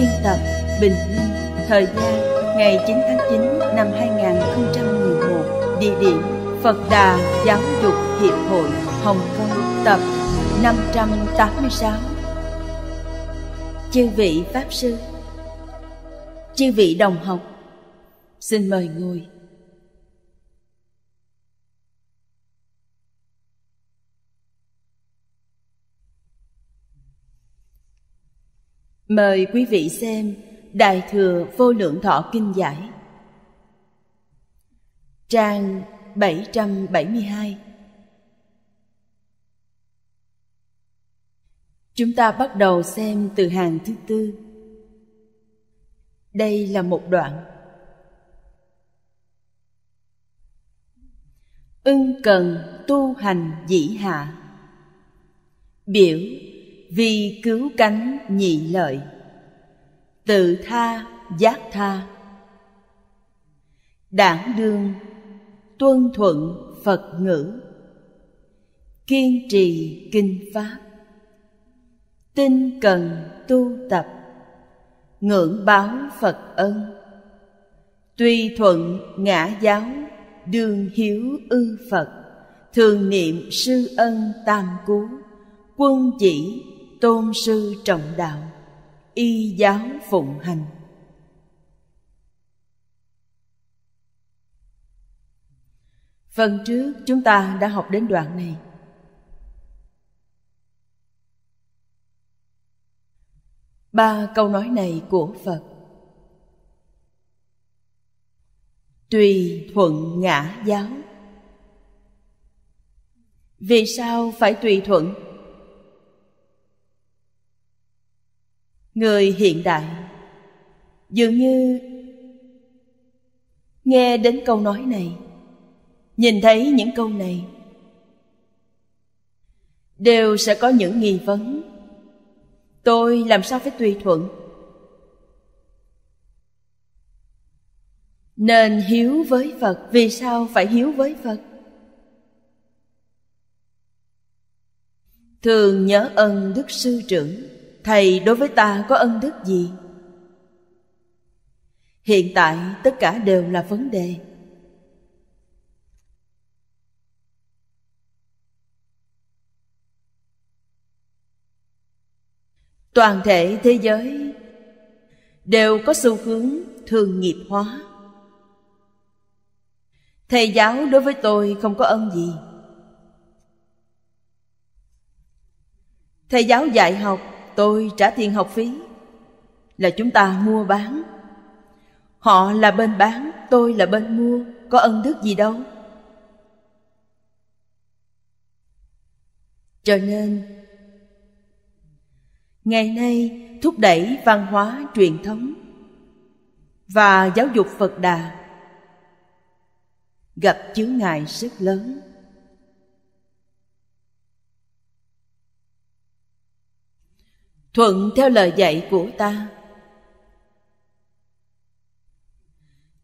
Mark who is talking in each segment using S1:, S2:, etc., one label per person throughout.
S1: Biên tập Bình minh Thời gian ngày 9 tháng 9 năm 2011 Địa điểm Phật Đà Giáo dục Hiệp hội Hồng Kông Tập 586 Chư vị Pháp Sư Chư vị Đồng học Xin mời ngồi Mời quý vị xem Đại Thừa Vô Lượng Thọ Kinh Giải Trang 772 Chúng ta bắt đầu xem từ hàng thứ tư Đây là một đoạn Ưng cần tu hành dĩ hạ Biểu vi cứu cánh nhị lợi tự tha giác tha đảm đương tuân thuận phật ngữ kiên trì kinh pháp tinh cần tu tập ngưỡng báo phật ân tùy thuận ngã giáo đương hiếu ư phật thường niệm sư ân tam cú quân chỉ tôn sư trọng đạo y giáo phụng hành phần trước chúng ta đã học đến đoạn này ba câu nói này của phật tùy thuận ngã giáo vì sao phải tùy thuận người hiện đại dường như nghe đến câu nói này nhìn thấy những câu này đều sẽ có những nghi vấn tôi làm sao phải tùy thuận nên hiếu với phật vì sao phải hiếu với phật thường nhớ ân đức sư trưởng thầy đối với ta có ân đức gì hiện tại tất cả đều là vấn đề toàn thể thế giới đều có xu hướng thường nghiệp hóa thầy giáo đối với tôi không có ân gì thầy giáo dạy học tôi trả tiền học phí là chúng ta mua bán họ là bên bán tôi là bên mua có ân đức gì đâu cho nên ngày nay thúc đẩy văn hóa truyền thống và giáo dục phật đà gặp chướng ngại rất lớn thuận theo lời dạy của ta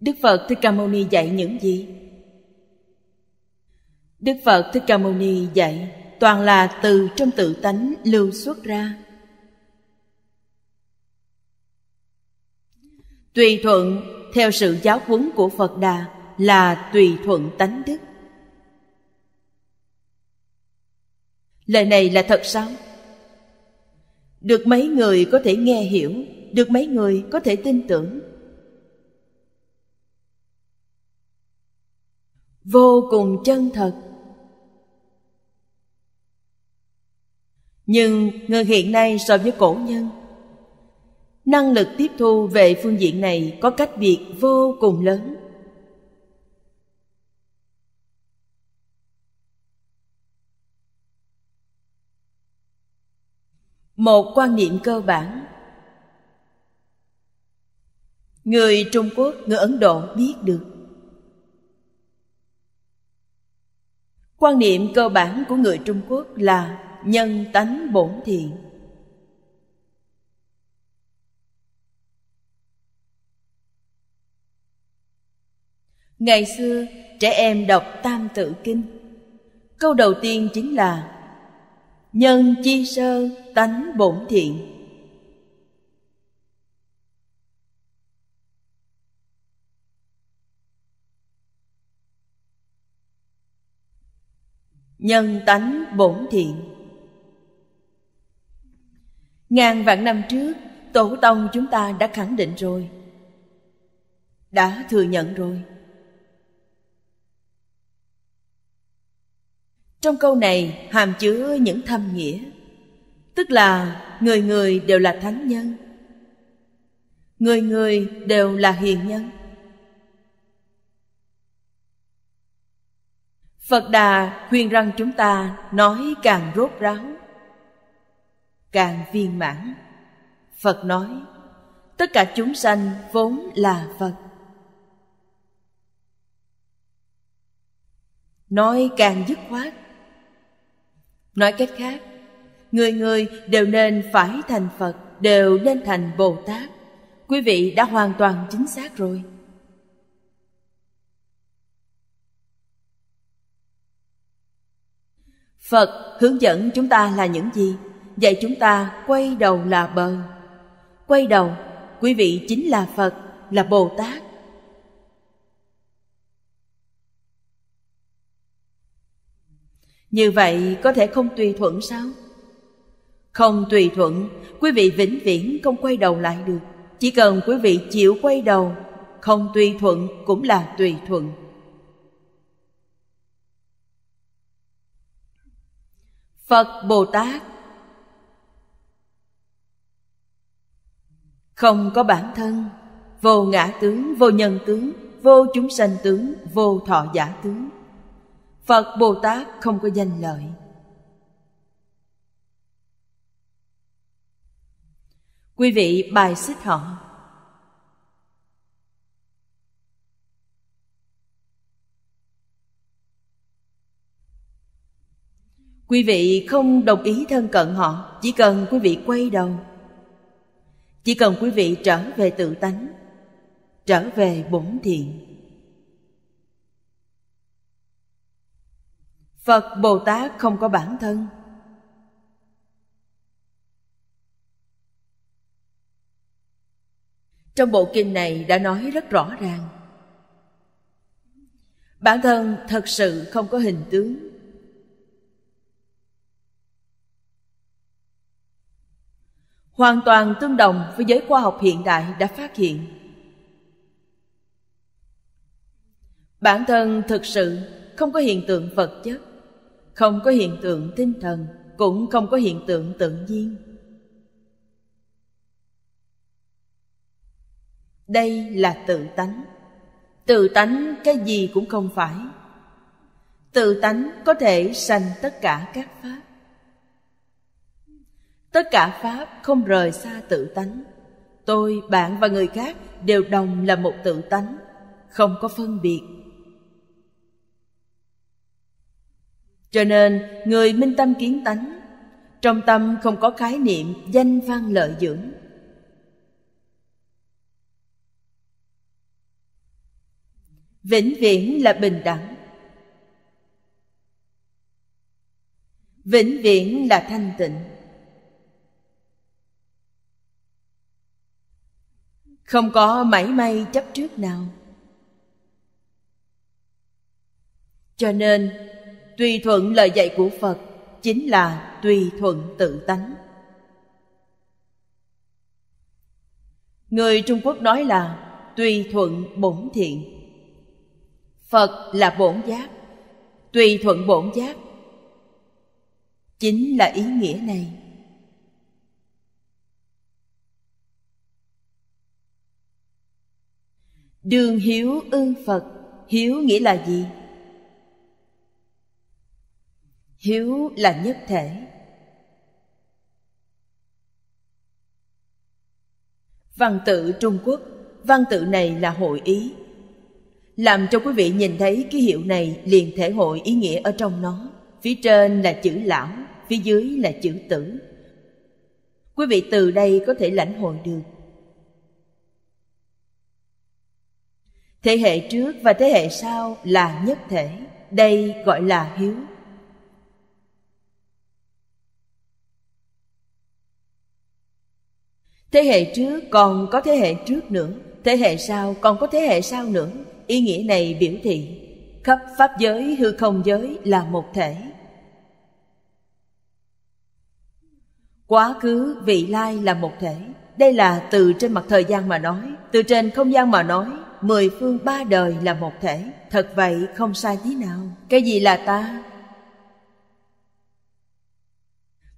S1: đức phật thích ca mâu ni dạy những gì đức phật thích ca mâu ni dạy toàn là từ trong tự tánh lưu xuất ra tùy thuận theo sự giáo huấn của phật đà là tùy thuận tánh đức lời này là thật sao được mấy người có thể nghe hiểu được mấy người có thể tin tưởng vô cùng chân thật nhưng người hiện nay so với cổ nhân năng lực tiếp thu về phương diện này có cách biệt vô cùng lớn một quan niệm cơ bản người trung quốc người ấn độ biết được quan niệm cơ bản của người trung quốc là nhân tánh bổn thiện ngày xưa trẻ em đọc tam tự kinh câu đầu tiên chính là nhân chi sơ tánh bổn thiện nhân tánh bổn thiện ngàn vạn năm trước tổ tông chúng ta đã khẳng định rồi đã thừa nhận rồi trong câu này hàm chứa những thâm nghĩa tức là người người đều là thánh nhân người người đều là hiền nhân phật đà khuyên rằng chúng ta nói càng rốt ráo càng viên mãn phật nói tất cả chúng sanh vốn là phật nói càng dứt khoát Nói cách khác, người người đều nên phải thành Phật, đều nên thành Bồ Tát. Quý vị đã hoàn toàn chính xác rồi. Phật hướng dẫn chúng ta là những gì? Dạy chúng ta quay đầu là bờ. Quay đầu, quý vị chính là Phật, là Bồ Tát, Như vậy có thể không tùy thuận sao? Không tùy thuận, quý vị vĩnh viễn không quay đầu lại được. Chỉ cần quý vị chịu quay đầu, không tùy thuận cũng là tùy thuận. Phật Bồ Tát Không có bản thân, vô ngã tướng, vô nhân tướng, vô chúng sanh tướng, vô thọ giả tướng phật bồ tát không có danh lợi quý vị bài xích họ quý vị không đồng ý thân cận họ chỉ cần quý vị quay đầu chỉ cần quý vị trở về tự tánh trở về bổn thiện phật bồ tát không có bản thân trong bộ kinh này đã nói rất rõ ràng bản thân thật sự không có hình tướng hoàn toàn tương đồng với giới khoa học hiện đại đã phát hiện bản thân thực sự không có hiện tượng vật chất không có hiện tượng tinh thần cũng không có hiện tượng tự nhiên đây là tự tánh tự tánh cái gì cũng không phải tự tánh có thể sanh tất cả các pháp tất cả pháp không rời xa tự tánh tôi bạn và người khác đều đồng là một tự tánh không có phân biệt cho nên người minh tâm kiến tánh trong tâm không có khái niệm danh văn lợi dưỡng vĩnh viễn là bình đẳng vĩnh viễn là thanh tịnh không có mảy may chấp trước nào cho nên tùy thuận lời dạy của phật chính là tùy thuận tự tánh người trung quốc nói là tùy thuận bổn thiện phật là bổn giác tùy thuận bổn giác chính là ý nghĩa này đường hiếu ương phật hiếu nghĩa là gì hiếu là nhất thể văn tự trung quốc văn tự này là hội ý làm cho quý vị nhìn thấy ký hiệu này liền thể hội ý nghĩa ở trong nó phía trên là chữ lão phía dưới là chữ tử quý vị từ đây có thể lãnh hội được thế hệ trước và thế hệ sau là nhất thể đây gọi là hiếu thế hệ trước còn có thế hệ trước nữa thế hệ sau còn có thế hệ sau nữa ý nghĩa này biểu thị khắp pháp giới hư không giới là một thể quá khứ vị lai là một thể đây là từ trên mặt thời gian mà nói từ trên không gian mà nói mười phương ba đời là một thể thật vậy không sai tí nào cái gì là ta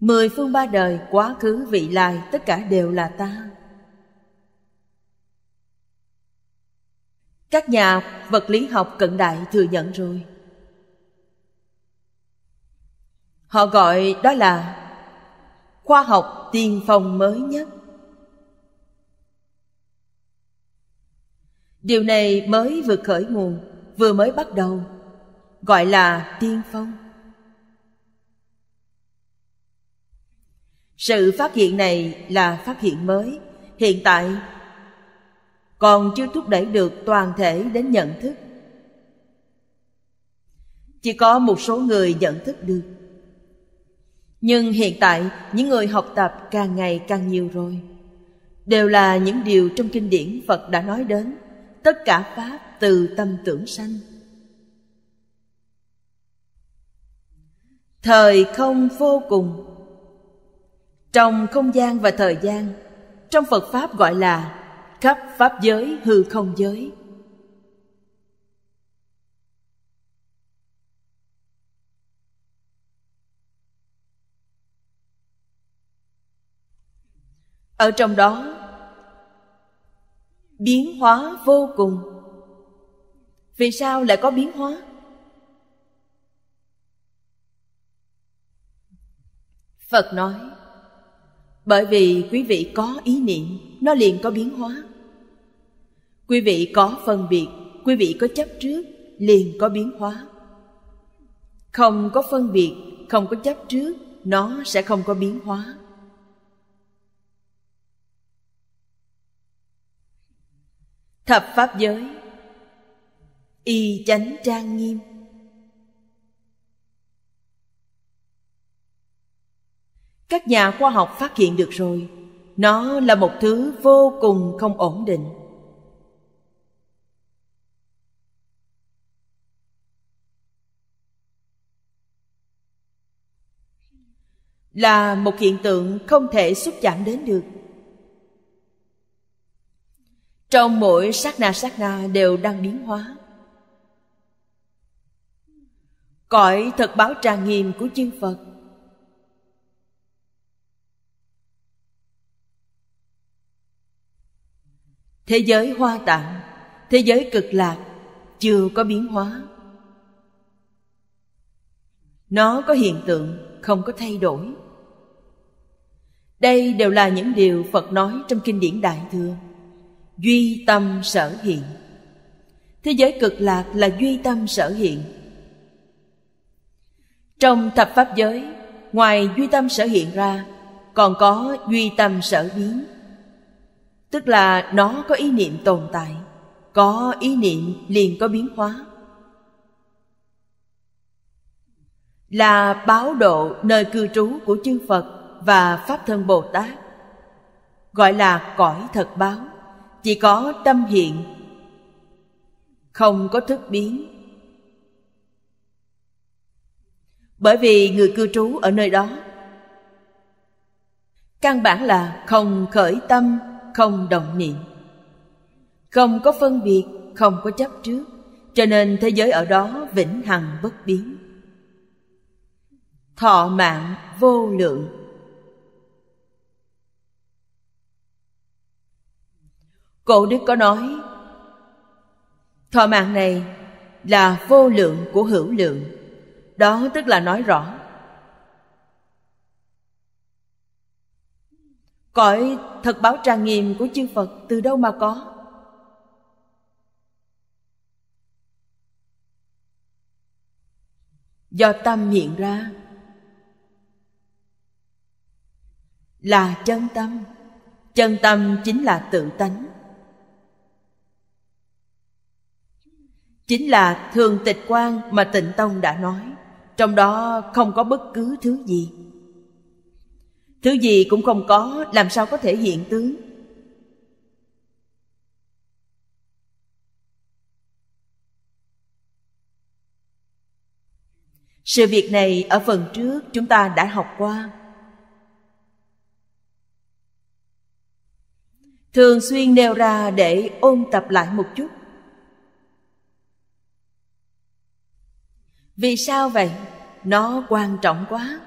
S1: Mười phương ba đời, quá khứ, vị lai, tất cả đều là ta. Các nhà vật lý học cận đại thừa nhận rồi. Họ gọi đó là khoa học tiên phong mới nhất. Điều này mới vừa khởi nguồn, vừa mới bắt đầu, gọi là tiên phong. sự phát hiện này là phát hiện mới hiện tại còn chưa thúc đẩy được toàn thể đến nhận thức chỉ có một số người nhận thức được nhưng hiện tại những người học tập càng ngày càng nhiều rồi đều là những điều trong kinh điển phật đã nói đến tất cả pháp từ tâm tưởng sanh thời không vô cùng trong không gian và thời gian trong phật pháp gọi là khắp pháp giới hư không giới ở trong đó biến hóa vô cùng vì sao lại có biến hóa phật nói bởi vì quý vị có ý niệm nó liền có biến hóa quý vị có phân biệt quý vị có chấp trước liền có biến hóa không có phân biệt không có chấp trước nó sẽ không có biến hóa thập pháp giới y chánh trang nghiêm các nhà khoa học phát hiện được rồi nó là một thứ vô cùng không ổn định là một hiện tượng không thể xúc chạm đến được trong mỗi sát na sát na đều đang biến hóa cõi thật báo trà nghiêm của chư phật thế giới hoa tạng thế giới cực lạc chưa có biến hóa nó có hiện tượng không có thay đổi đây đều là những điều phật nói trong kinh điển đại thừa duy tâm sở hiện thế giới cực lạc là duy tâm sở hiện trong thập pháp giới ngoài duy tâm sở hiện ra còn có duy tâm sở biến tức là nó có ý niệm tồn tại có ý niệm liền có biến hóa là báo độ nơi cư trú của chư phật và pháp thân bồ tát gọi là cõi thật báo chỉ có tâm hiện không có thức biến bởi vì người cư trú ở nơi đó căn bản là không khởi tâm không động niệm không có phân biệt không có chấp trước cho nên thế giới ở đó vĩnh hằng bất biến thọ mạng vô lượng cổ đức có nói thọ mạng này là vô lượng của hữu lượng đó tức là nói rõ cõi thật báo trang nghiêm của chư phật từ đâu mà có do tâm hiện ra là chân tâm chân tâm chính là tự tánh chính là thường tịch quan mà tịnh tông đã nói trong đó không có bất cứ thứ gì thứ gì cũng không có làm sao có thể hiện tướng sự việc này ở phần trước chúng ta đã học qua thường xuyên nêu ra để ôn tập lại một chút vì sao vậy nó quan trọng quá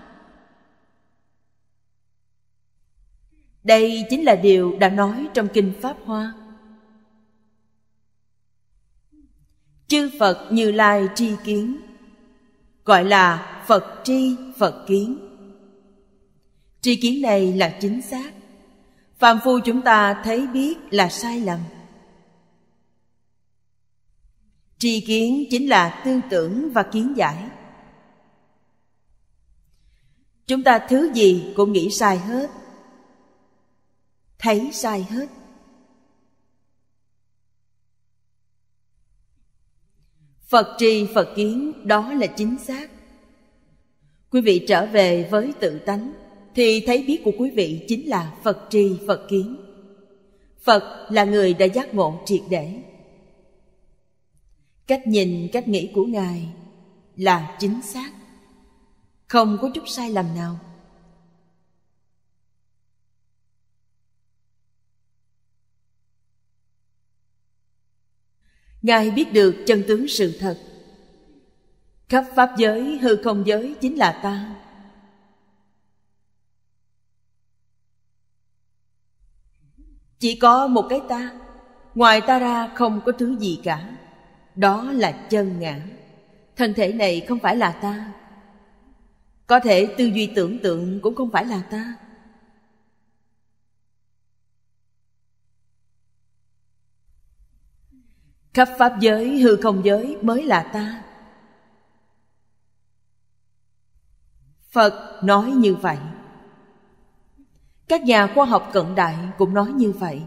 S1: đây chính là điều đã nói trong kinh pháp hoa chư phật như lai tri kiến gọi là phật tri phật kiến tri kiến này là chính xác phạm phu chúng ta thấy biết là sai lầm tri kiến chính là tư tưởng và kiến giải chúng ta thứ gì cũng nghĩ sai hết thấy sai hết phật tri phật kiến đó là chính xác quý vị trở về với tự tánh thì thấy biết của quý vị chính là phật tri phật kiến phật là người đã giác ngộ triệt để cách nhìn cách nghĩ của ngài là chính xác không có chút sai lầm nào ngài biết được chân tướng sự thật khắp pháp giới hư không giới chính là ta chỉ có một cái ta ngoài ta ra không có thứ gì cả đó là chân ngã thân thể này không phải là ta có thể tư duy tưởng tượng cũng không phải là ta khắp pháp giới hư không giới mới là ta phật nói như vậy các nhà khoa học cận đại cũng nói như vậy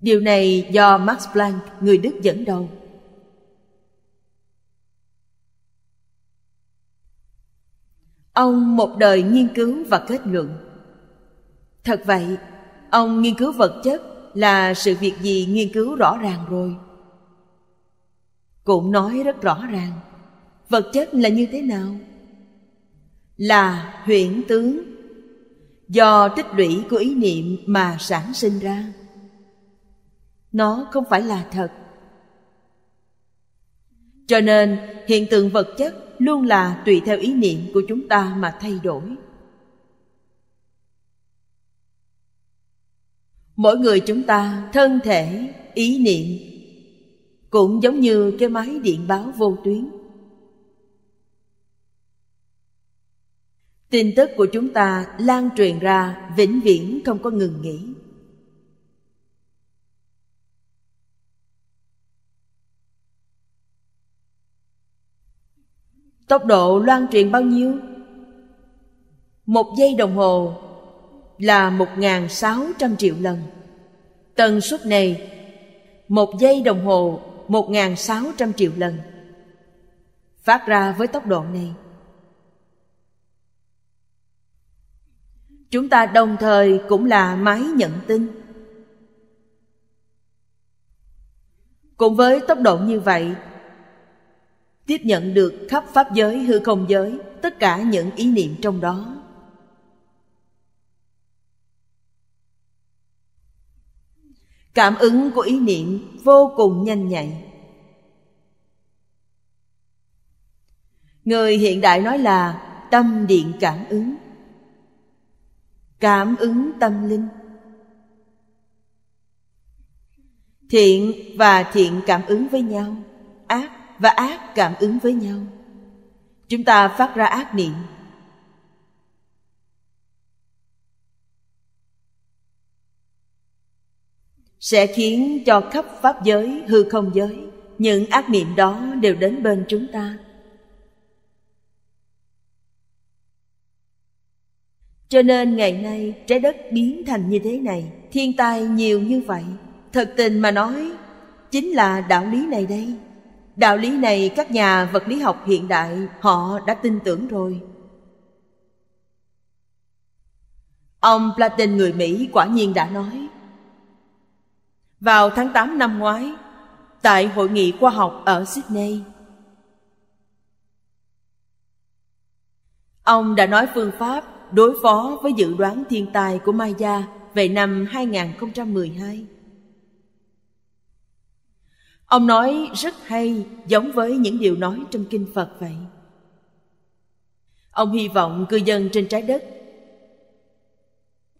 S1: điều này do max planck người đức dẫn đầu ông một đời nghiên cứu và kết luận thật vậy ông nghiên cứu vật chất là sự việc gì nghiên cứu rõ ràng rồi cũng nói rất rõ ràng vật chất là như thế nào là huyễn tướng do tích lũy của ý niệm mà sản sinh ra nó không phải là thật cho nên hiện tượng vật chất luôn là tùy theo ý niệm của chúng ta mà thay đổi mỗi người chúng ta thân thể ý niệm cũng giống như cái máy điện báo vô tuyến tin tức của chúng ta lan truyền ra vĩnh viễn không có ngừng nghỉ tốc độ loan truyền bao nhiêu một giây đồng hồ là 1.600 triệu lần. Tần suất này, một giây đồng hồ 1.600 triệu lần. Phát ra với tốc độ này. Chúng ta đồng thời cũng là máy nhận tin. Cũng với tốc độ như vậy, tiếp nhận được khắp pháp giới hư không giới tất cả những ý niệm trong đó cảm ứng của ý niệm vô cùng nhanh nhạy người hiện đại nói là tâm điện cảm ứng cảm ứng tâm linh thiện và thiện cảm ứng với nhau ác và ác cảm ứng với nhau chúng ta phát ra ác niệm sẽ khiến cho khắp pháp giới hư không giới những ác niệm đó đều đến bên chúng ta cho nên ngày nay trái đất biến thành như thế này thiên tai nhiều như vậy thật tình mà nói chính là đạo lý này đây đạo lý này các nhà vật lý học hiện đại họ đã tin tưởng rồi ông platin người mỹ quả nhiên đã nói vào tháng 8 năm ngoái tại hội nghị khoa học ở Sydney. Ông đã nói phương pháp đối phó với dự đoán thiên tai của Maya về năm 2012. Ông nói rất hay, giống với những điều nói trong kinh Phật vậy. Ông hy vọng cư dân trên trái đất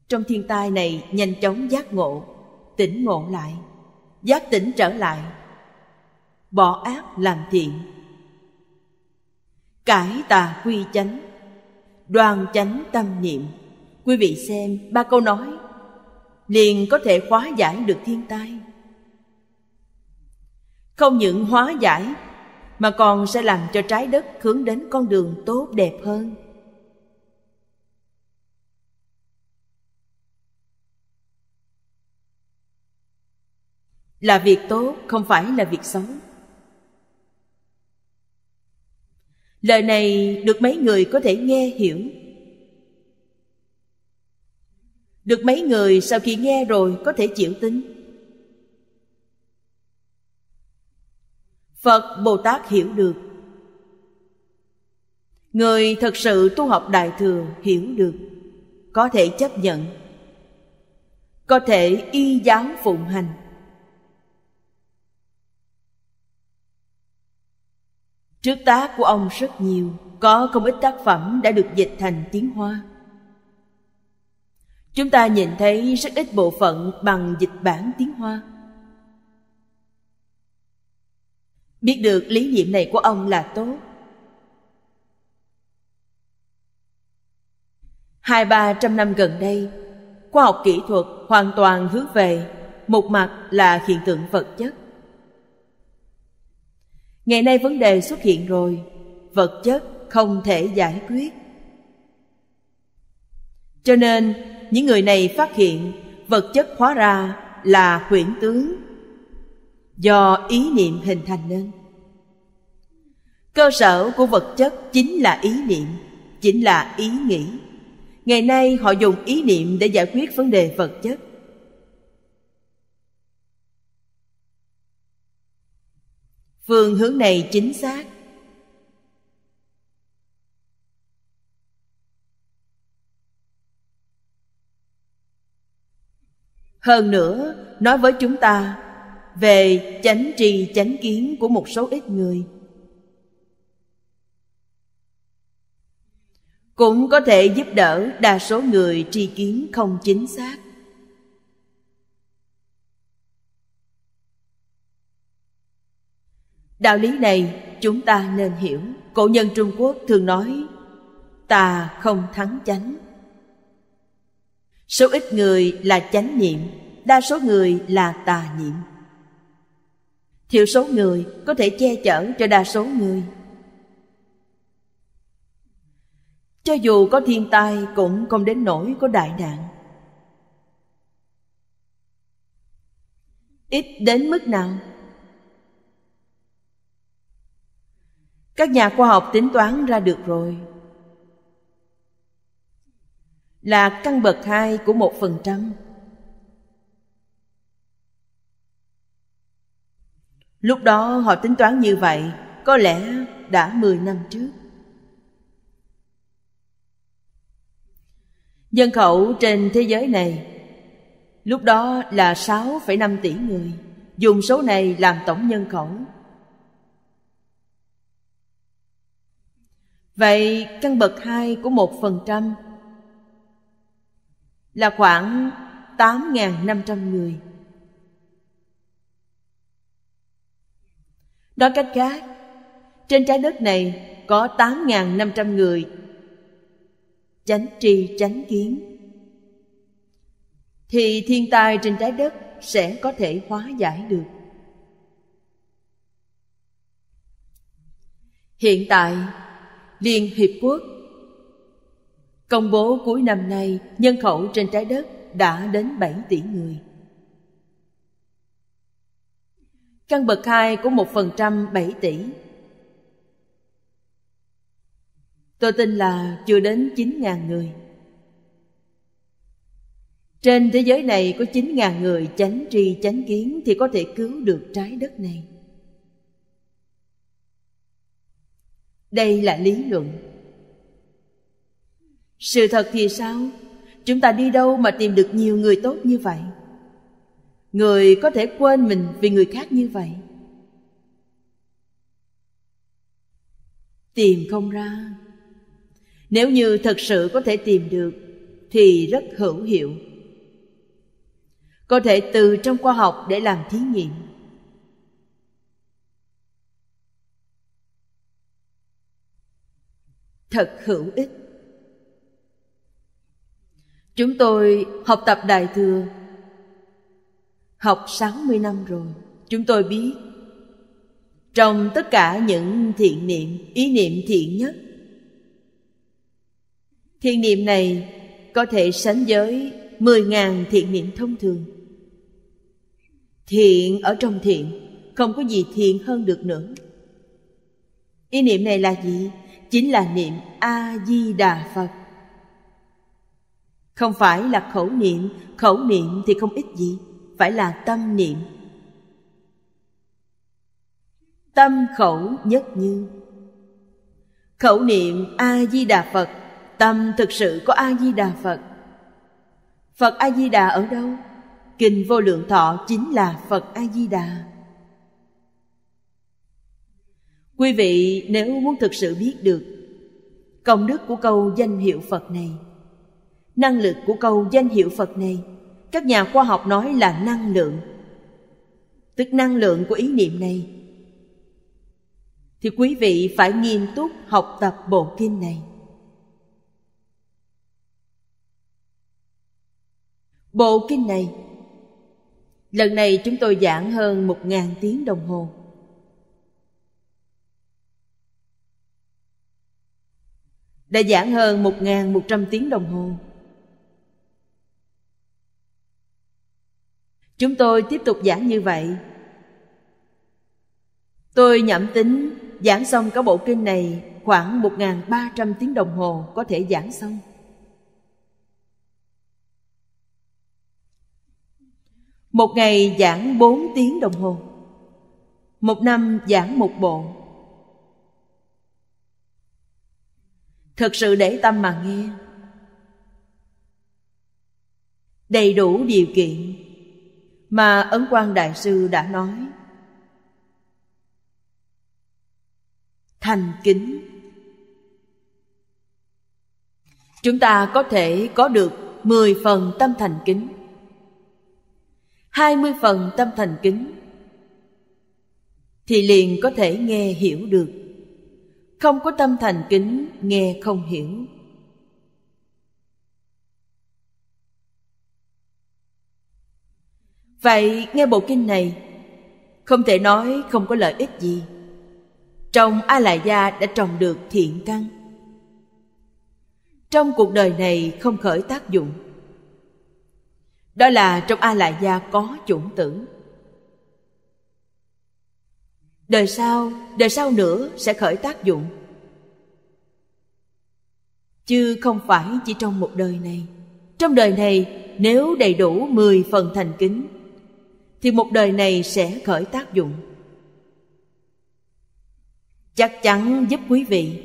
S1: trong thiên tai này nhanh chóng giác ngộ tỉnh ngộ lại giác tỉnh trở lại bỏ ác làm thiện cải tà quy chánh đoan chánh tâm niệm quý vị xem ba câu nói liền có thể hóa giải được thiên tai không những hóa giải mà còn sẽ làm cho trái đất hướng đến con đường tốt đẹp hơn là việc tốt không phải là việc xấu lời này được mấy người có thể nghe hiểu được mấy người sau khi nghe rồi có thể chịu tính phật bồ tát hiểu được người thật sự tu học đại thừa hiểu được có thể chấp nhận có thể y giáo phụng hành Trước tác của ông rất nhiều, có không ít tác phẩm đã được dịch thành tiếng Hoa. Chúng ta nhìn thấy rất ít bộ phận bằng dịch bản tiếng Hoa. Biết được lý niệm này của ông là tốt. Hai ba trăm năm gần đây, khoa học kỹ thuật hoàn toàn hướng về một mặt là hiện tượng vật chất Ngày nay vấn đề xuất hiện rồi, vật chất không thể giải quyết. Cho nên, những người này phát hiện vật chất hóa ra là huyễn tướng do ý niệm hình thành nên. Cơ sở của vật chất chính là ý niệm, chính là ý nghĩ. Ngày nay họ dùng ý niệm để giải quyết vấn đề vật chất phương hướng này chính xác hơn nữa nói với chúng ta về chánh trì chánh kiến của một số ít người cũng có thể giúp đỡ đa số người tri kiến không chính xác đạo lý này chúng ta nên hiểu cổ nhân trung quốc thường nói ta không thắng chánh số ít người là chánh niệm đa số người là tà niệm thiểu số người có thể che chở cho đa số người cho dù có thiên tai cũng không đến nỗi có đại nạn ít đến mức nào các nhà khoa học tính toán ra được rồi là căn bậc hai của một phần trăm Lúc đó họ tính toán như vậy Có lẽ đã mười năm trước Dân khẩu trên thế giới này Lúc đó là 6,5 tỷ người Dùng số này làm tổng nhân khẩu Vậy căn bậc 2 của 1% là khoảng 8.500 người. Nói cách khác, trên trái đất này có 8.500 người chánh trì chánh kiến thì thiên tai trên trái đất sẽ có thể hóa giải được hiện tại Liên Hiệp Quốc Công bố cuối năm nay nhân khẩu trên trái đất đã đến 7 tỷ người. Căn bậc hai của 1% 7 tỷ. Tôi tin là chưa đến 9.000 người. Trên thế giới này có 9.000 người chánh tri chánh kiến thì có thể cứu được trái đất này. đây là lý luận sự thật thì sao chúng ta đi đâu mà tìm được nhiều người tốt như vậy người có thể quên mình vì người khác như vậy tìm không ra nếu như thật sự có thể tìm được thì rất hữu hiệu có thể từ trong khoa học để làm thí nghiệm thật hữu ích chúng tôi học tập đại thừa học 60 năm rồi chúng tôi biết trong tất cả những thiện niệm ý niệm thiện nhất thiện niệm này có thể sánh với 10.000 thiện niệm thông thường thiện ở trong thiện không có gì thiện hơn được nữa ý niệm này là gì chính là niệm a di đà phật không phải là khẩu niệm khẩu niệm thì không ích gì phải là tâm niệm tâm khẩu nhất như khẩu niệm a di đà phật tâm thực sự có a di đà phật phật a di đà ở đâu kinh vô lượng thọ chính là phật a di đà quý vị nếu muốn thực sự biết được công đức của câu danh hiệu phật này năng lực của câu danh hiệu phật này các nhà khoa học nói là năng lượng tức năng lượng của ý niệm này thì quý vị phải nghiêm túc học tập bộ kinh này bộ kinh này lần này chúng tôi giảng hơn một ngàn tiếng đồng hồ đã giảng hơn 1.100 tiếng đồng hồ. Chúng tôi tiếp tục giảng như vậy. Tôi nhẩm tính giảng xong cả bộ kinh này khoảng 1.300 tiếng đồng hồ có thể giảng xong. Một ngày giảng 4 tiếng đồng hồ. Một năm giảng một bộ. thật sự để tâm mà nghe đầy đủ điều kiện mà ấn quan đại sư đã nói thành kính chúng ta có thể có được 10 phần tâm thành kính 20 phần tâm thành kính thì liền có thể nghe hiểu được không có tâm thành kính nghe không hiểu vậy nghe bộ kinh này không thể nói không có lợi ích gì trong a la gia đã trồng được thiện căn trong cuộc đời này không khởi tác dụng đó là trong a la gia có chủng tử đời sau đời sau nữa sẽ khởi tác dụng chứ không phải chỉ trong một đời này trong đời này nếu đầy đủ 10 phần thành kính thì một đời này sẽ khởi tác dụng chắc chắn giúp quý vị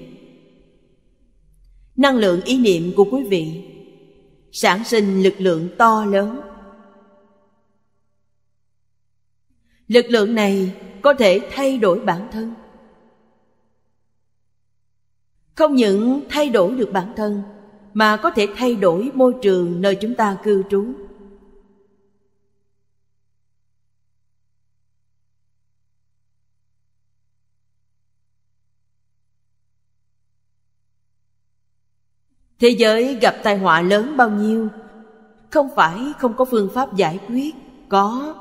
S1: năng lượng ý niệm của quý vị sản sinh lực lượng to lớn lực lượng này có thể thay đổi bản thân không những thay đổi được bản thân mà có thể thay đổi môi trường nơi chúng ta cư trú thế giới gặp tai họa lớn bao nhiêu không phải không có phương pháp giải quyết có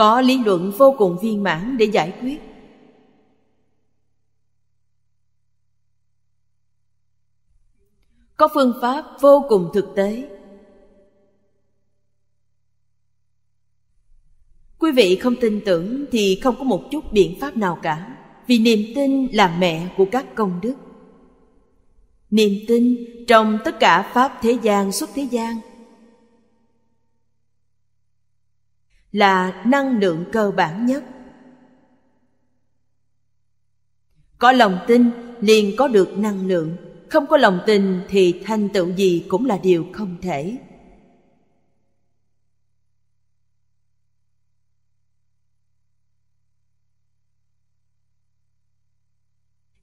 S1: có lý luận vô cùng viên mãn để giải quyết có phương pháp vô cùng thực tế quý vị không tin tưởng thì không có một chút biện pháp nào cả vì niềm tin là mẹ của các công đức niềm tin trong tất cả pháp thế gian xuất thế gian là năng lượng cơ bản nhất có lòng tin liền có được năng lượng không có lòng tin thì thành tựu gì cũng là điều không thể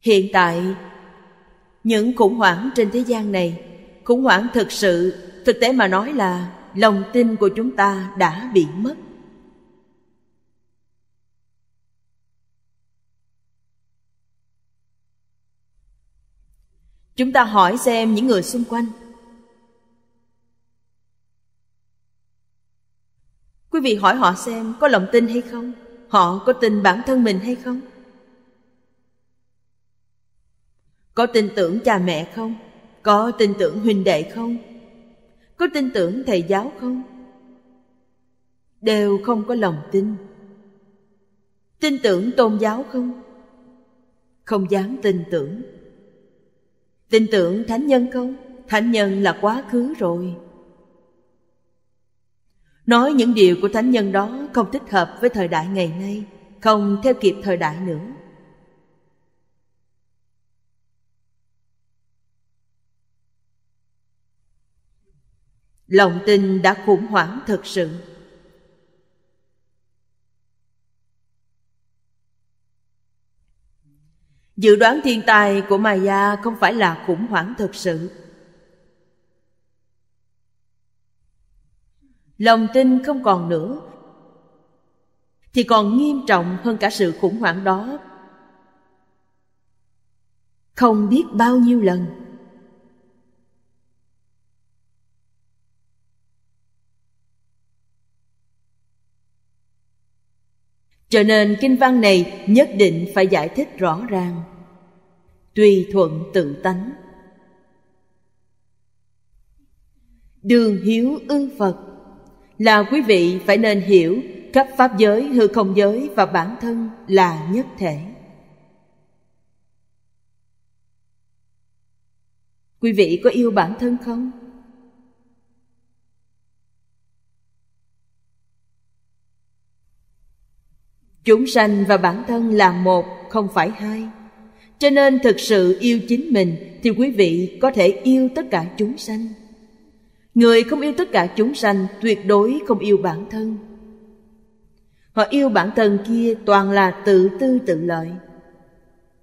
S1: hiện tại những khủng hoảng trên thế gian này khủng hoảng thực sự thực tế mà nói là lòng tin của chúng ta đã bị mất chúng ta hỏi xem những người xung quanh quý vị hỏi họ xem có lòng tin hay không họ có tin bản thân mình hay không có tin tưởng cha mẹ không có tin tưởng huynh đệ không có tin tưởng thầy giáo không đều không có lòng tin tin tưởng tôn giáo không không dám tin tưởng tin tưởng thánh nhân không thánh nhân là quá khứ rồi nói những điều của thánh nhân đó không thích hợp với thời đại ngày nay không theo kịp thời đại nữa lòng tin đã khủng hoảng thật sự Dự đoán thiên tai của Maya không phải là khủng hoảng thực sự. Lòng tin không còn nữa thì còn nghiêm trọng hơn cả sự khủng hoảng đó. Không biết bao nhiêu lần cho nên kinh văn này nhất định phải giải thích rõ ràng tùy thuận tự tánh đường hiếu ư phật là quý vị phải nên hiểu khắp pháp giới hư không giới và bản thân là nhất thể quý vị có yêu bản thân không chúng sanh và bản thân là một không phải hai cho nên thực sự yêu chính mình thì quý vị có thể yêu tất cả chúng sanh người không yêu tất cả chúng sanh tuyệt đối không yêu bản thân họ yêu bản thân kia toàn là tự tư tự lợi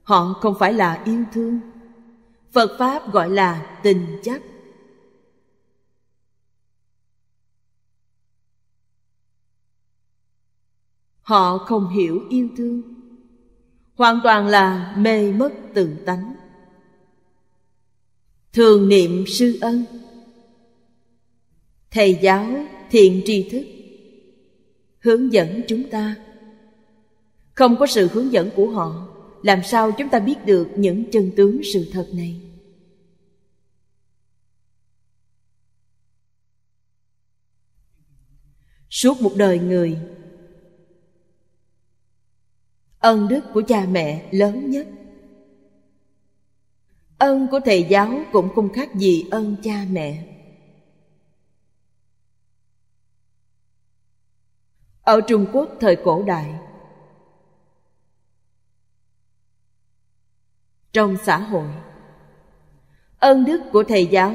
S1: họ không phải là yêu thương phật pháp gọi là tình chấp họ không hiểu yêu thương hoàn toàn là mê mất từng tánh thường niệm sư ân thầy giáo thiện tri thức hướng dẫn chúng ta không có sự hướng dẫn của họ làm sao chúng ta biết được những chân tướng sự thật này suốt một đời người ân đức của cha mẹ lớn nhất ân của thầy giáo cũng không khác gì ân cha mẹ ở trung quốc thời cổ đại trong xã hội ân đức của thầy giáo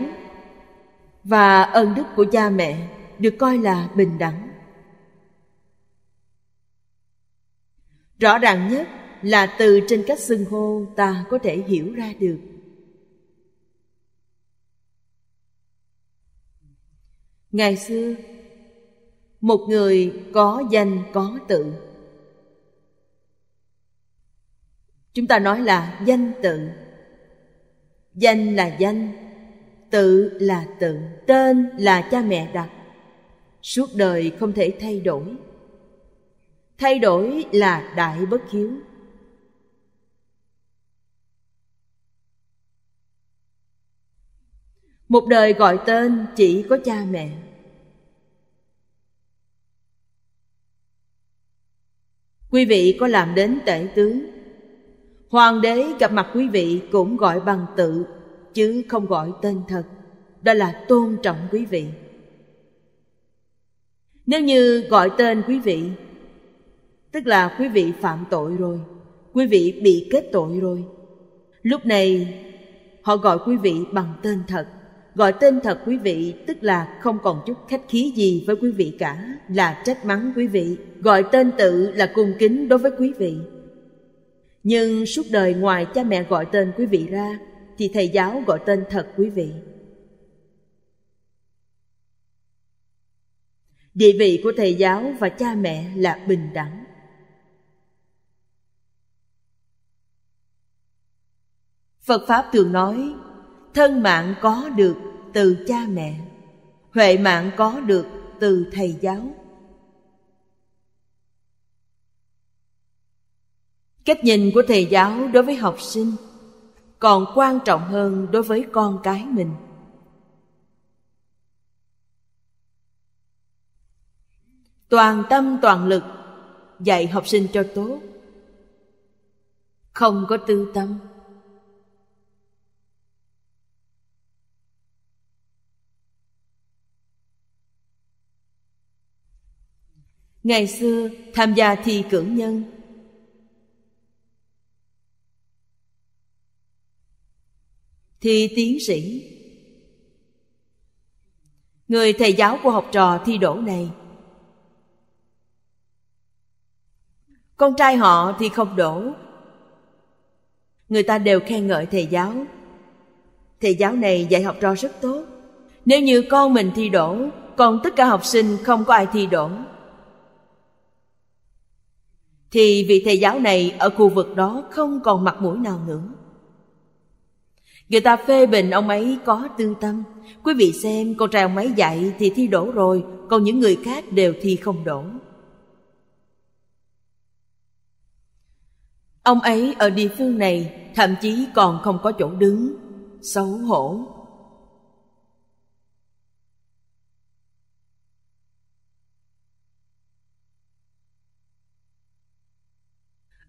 S1: và ân đức của cha mẹ được coi là bình đẳng rõ ràng nhất là từ trên cách xưng hô ta có thể hiểu ra được ngày xưa một người có danh có tự chúng ta nói là danh tự danh là danh tự là tự tên là cha mẹ đặt suốt đời không thể thay đổi thay đổi là đại bất hiếu một đời gọi tên chỉ có cha mẹ quý vị có làm đến tể tướng hoàng đế gặp mặt quý vị cũng gọi bằng tự chứ không gọi tên thật đó là tôn trọng quý vị nếu như gọi tên quý vị tức là quý vị phạm tội rồi quý vị bị kết tội rồi lúc này họ gọi quý vị bằng tên thật gọi tên thật quý vị tức là không còn chút khách khí gì với quý vị cả là trách mắng quý vị gọi tên tự là cung kính đối với quý vị nhưng suốt đời ngoài cha mẹ gọi tên quý vị ra thì thầy giáo gọi tên thật quý vị địa vị của thầy giáo và cha mẹ là bình đẳng Phật Pháp thường nói Thân mạng có được từ cha mẹ Huệ mạng có được từ thầy giáo Cách nhìn của thầy giáo đối với học sinh Còn quan trọng hơn đối với con cái mình Toàn tâm toàn lực dạy học sinh cho tốt Không có tư tâm Ngày xưa tham gia thi cử nhân Thi tiến sĩ Người thầy giáo của học trò thi đỗ này Con trai họ thì không đổ Người ta đều khen ngợi thầy giáo Thầy giáo này dạy học trò rất tốt Nếu như con mình thi đỗ, Còn tất cả học sinh không có ai thi đỗ thì vị thầy giáo này ở khu vực đó không còn mặt mũi nào nữa người ta phê bình ông ấy có tư tâm quý vị xem con trai ông ấy dạy thì thi đổ rồi còn những người khác đều thi không đổ ông ấy ở địa phương này thậm chí còn không có chỗ đứng xấu hổ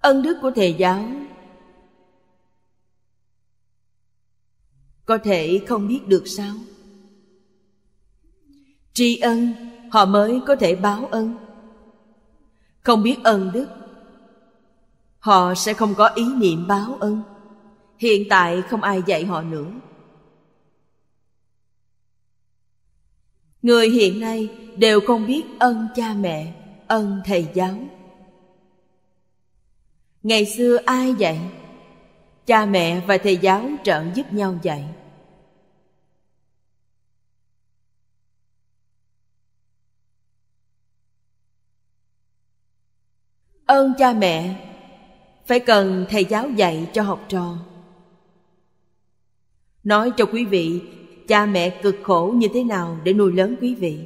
S1: ân đức của thầy giáo có thể không biết được sao tri ân họ mới có thể báo ân không biết ân đức họ sẽ không có ý niệm báo ân hiện tại không ai dạy họ nữa người hiện nay đều không biết ân cha mẹ ân thầy giáo ngày xưa ai dạy cha mẹ và thầy giáo trợ giúp nhau dạy ơn cha mẹ phải cần thầy giáo dạy cho học trò nói cho quý vị cha mẹ cực khổ như thế nào để nuôi lớn quý vị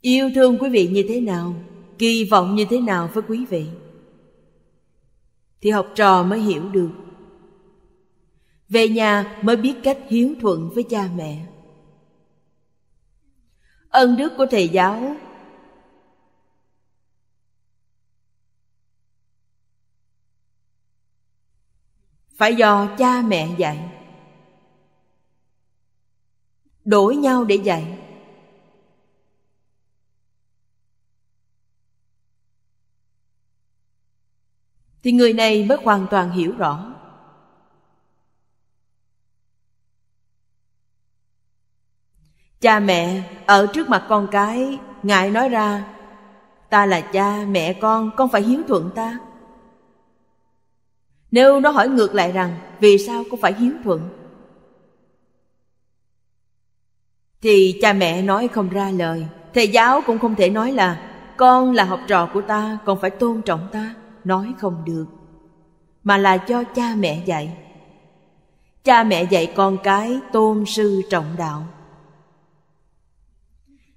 S1: yêu thương quý vị như thế nào kỳ vọng như thế nào với quý vị thì học trò mới hiểu được về nhà mới biết cách hiếu thuận với cha mẹ ân đức của thầy giáo phải do cha mẹ dạy đổi nhau để dạy thì người này mới hoàn toàn hiểu rõ cha mẹ ở trước mặt con cái ngài nói ra ta là cha mẹ con con phải hiếu thuận ta nếu nó hỏi ngược lại rằng vì sao con phải hiếu thuận thì cha mẹ nói không ra lời thầy giáo cũng không thể nói là con là học trò của ta còn phải tôn trọng ta nói không được mà là do cha mẹ dạy cha mẹ dạy con cái tôn sư trọng đạo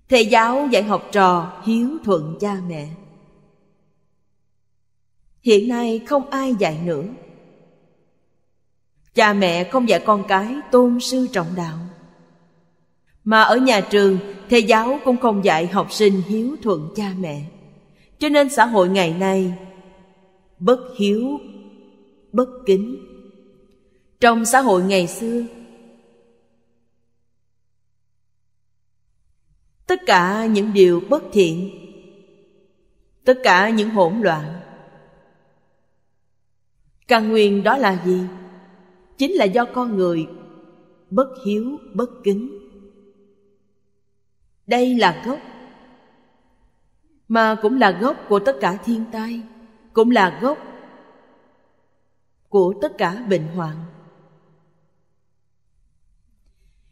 S1: thầy giáo dạy học trò hiếu thuận cha mẹ hiện nay không ai dạy nữa cha mẹ không dạy con cái tôn sư trọng đạo mà ở nhà trường thầy giáo cũng không dạy học sinh hiếu thuận cha mẹ cho nên xã hội ngày nay bất hiếu bất kính trong xã hội ngày xưa tất cả những điều bất thiện tất cả những hỗn loạn căn nguyên đó là gì chính là do con người bất hiếu bất kính đây là gốc mà cũng là gốc của tất cả thiên tai cũng là gốc của tất cả bệnh hoạn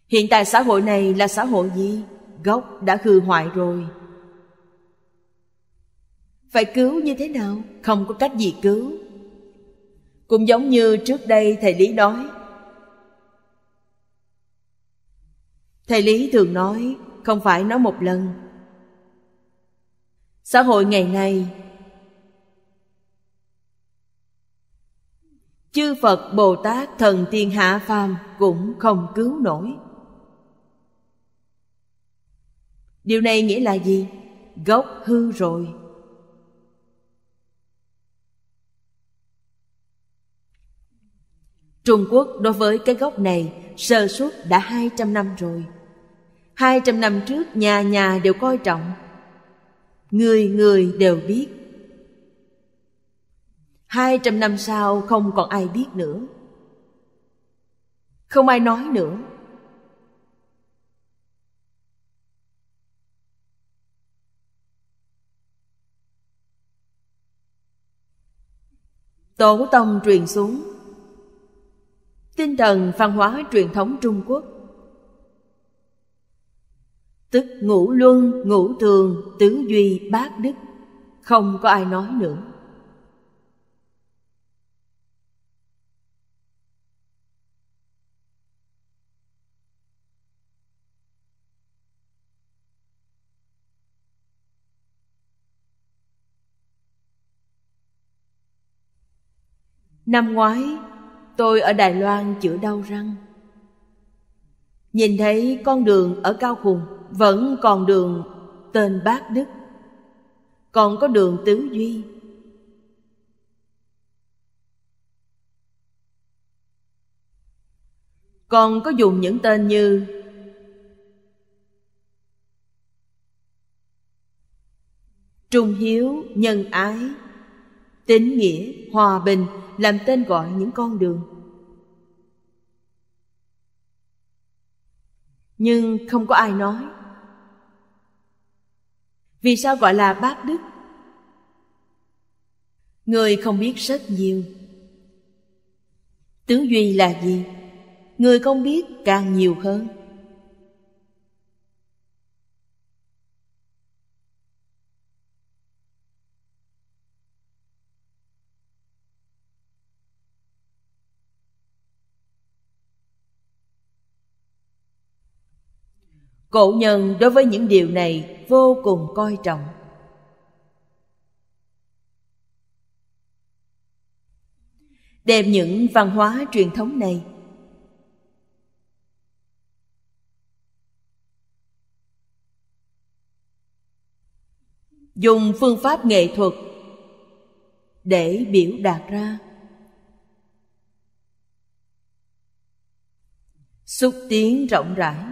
S1: hiện tại xã hội này là xã hội gì gốc đã hư hoại rồi phải cứu như thế nào không có cách gì cứu cũng giống như trước đây thầy lý nói thầy lý thường nói không phải nói một lần xã hội ngày nay chư phật bồ tát thần tiên hạ phàm cũng không cứu nổi điều này nghĩa là gì gốc hư rồi Trung Quốc đối với cái gốc này sơ suất đã 200 năm rồi. 200 năm trước nhà nhà đều coi trọng. Người người đều biết hai trăm năm sau không còn ai biết nữa không ai nói nữa tổ tông truyền xuống tinh thần văn hóa truyền thống trung quốc tức ngũ luân ngũ thường tứ duy bát đức không có ai nói nữa Năm ngoái, tôi ở Đài Loan chữa đau răng. Nhìn thấy con đường ở Cao Hùng vẫn còn đường tên Bác Đức. Còn có đường Tứ Duy. Còn có dùng những tên như Trung hiếu, nhân ái, tín nghĩa, hòa bình làm tên gọi những con đường nhưng không có ai nói vì sao gọi là Bát đức người không biết rất nhiều tướng duy là gì người không biết càng nhiều hơn cổ nhân đối với những điều này vô cùng coi trọng đem những văn hóa truyền thống này dùng phương pháp nghệ thuật để biểu đạt ra xúc tiến rộng rãi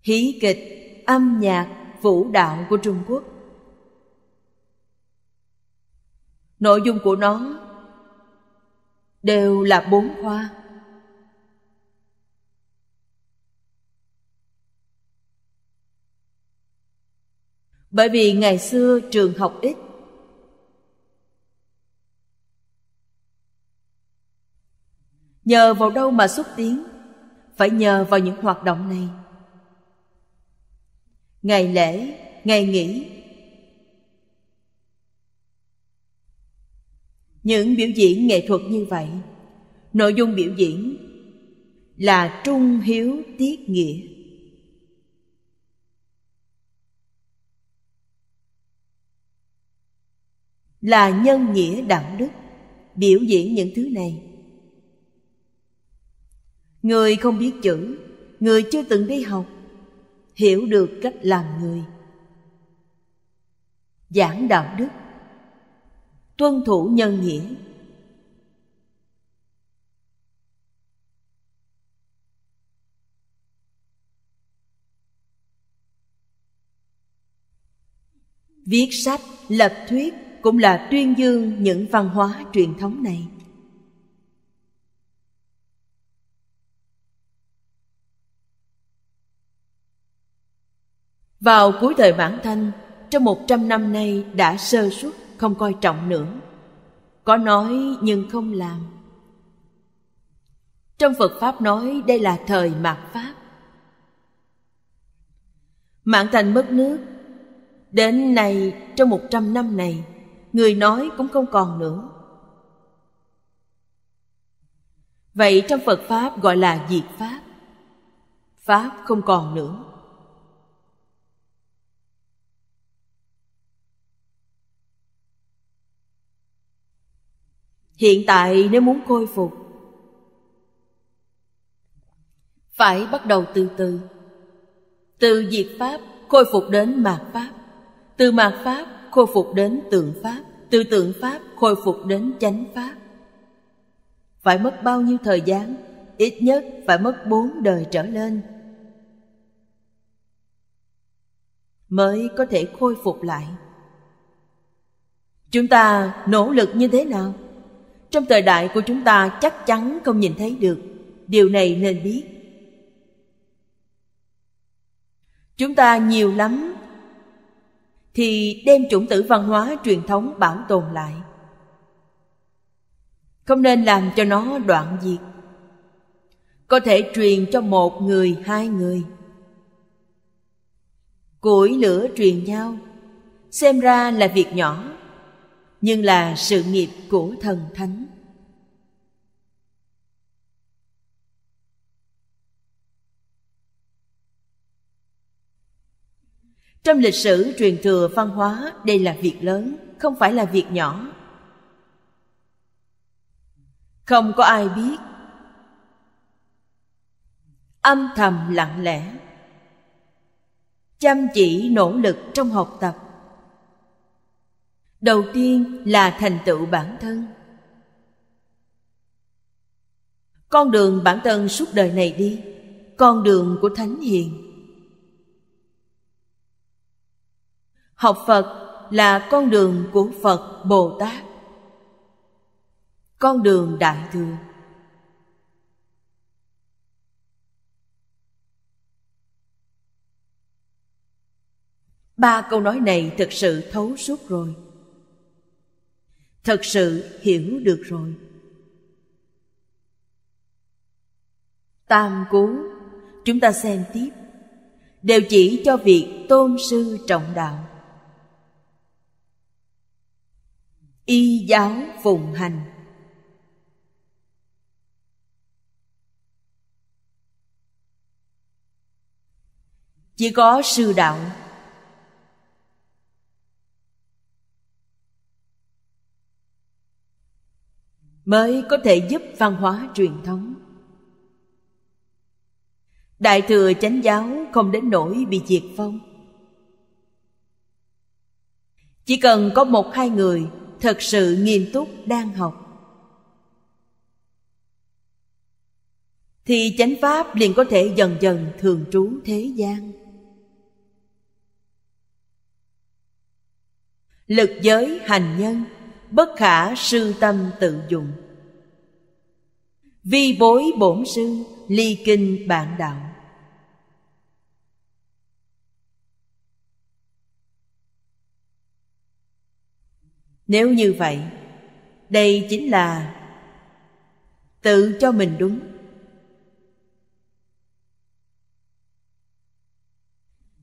S1: hí kịch âm nhạc vũ đạo của trung quốc nội dung của nó đều là bốn khoa bởi vì ngày xưa trường học ít nhờ vào đâu mà xuất tiến phải nhờ vào những hoạt động này ngày lễ ngày nghỉ những biểu diễn nghệ thuật như vậy nội dung biểu diễn là trung hiếu tiết nghĩa là nhân nghĩa đạo đức biểu diễn những thứ này người không biết chữ người chưa từng đi học hiểu được cách làm người giảng đạo đức tuân thủ nhân nghĩa viết sách lập thuyết cũng là tuyên dương những văn hóa truyền thống này Vào cuối thời Mãn Thanh, trong một trăm năm nay đã sơ suất không coi trọng nữa. Có nói nhưng không làm. Trong Phật Pháp nói đây là thời mạt Pháp. Mãn Thanh mất nước. Đến nay, trong một trăm năm này, người nói cũng không còn nữa. Vậy trong Phật Pháp gọi là diệt Pháp. Pháp không còn nữa hiện tại nếu muốn khôi phục phải bắt đầu từ từ từ diệt pháp khôi phục đến mạt pháp từ mạt pháp khôi phục đến tượng pháp từ tượng pháp khôi phục đến chánh pháp phải mất bao nhiêu thời gian ít nhất phải mất bốn đời trở lên mới có thể khôi phục lại chúng ta nỗ lực như thế nào trong thời đại của chúng ta chắc chắn không nhìn thấy được điều này nên biết chúng ta nhiều lắm thì đem chủng tử văn hóa truyền thống bảo tồn lại không nên làm cho nó đoạn diệt có thể truyền cho một người hai người củi lửa truyền nhau xem ra là việc nhỏ nhưng là sự nghiệp của thần thánh trong lịch sử truyền thừa văn hóa đây là việc lớn không phải là việc nhỏ không có ai biết âm thầm lặng lẽ chăm chỉ nỗ lực trong học tập đầu tiên là thành tựu bản thân con đường bản thân suốt đời này đi con đường của thánh hiền học phật là con đường của phật bồ tát con đường đại thừa ba câu nói này thực sự thấu suốt rồi thật sự hiểu được rồi tam cố chúng ta xem tiếp đều chỉ cho việc tôn sư trọng đạo y giáo phụng hành chỉ có sư đạo mới có thể giúp văn hóa truyền thống đại thừa chánh giáo không đến nỗi bị diệt vong chỉ cần có một hai người thật sự nghiêm túc đang học thì chánh pháp liền có thể dần dần thường trú thế gian lực giới hành nhân bất khả sư tâm tự dụng vi bối bổn sư ly kinh bạn đạo nếu như vậy đây chính là tự cho mình đúng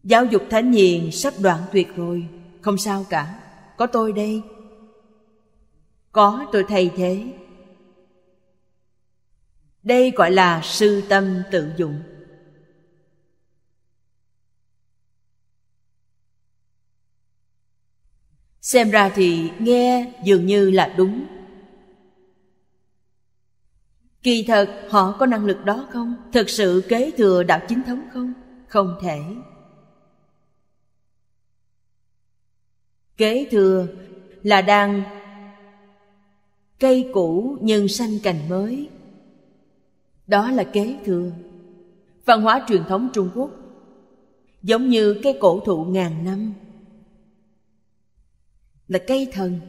S1: giáo dục thánh nhiên sắp đoạn tuyệt rồi không sao cả có tôi đây có tôi thay thế đây gọi là sư tâm tự dụng xem ra thì nghe dường như là đúng kỳ thật họ có năng lực đó không thực sự kế thừa đạo chính thống không không thể kế thừa là đang cây cũ nhân sanh cành mới đó là kế thừa văn hóa truyền thống trung quốc giống như cây cổ thụ ngàn năm là cây thần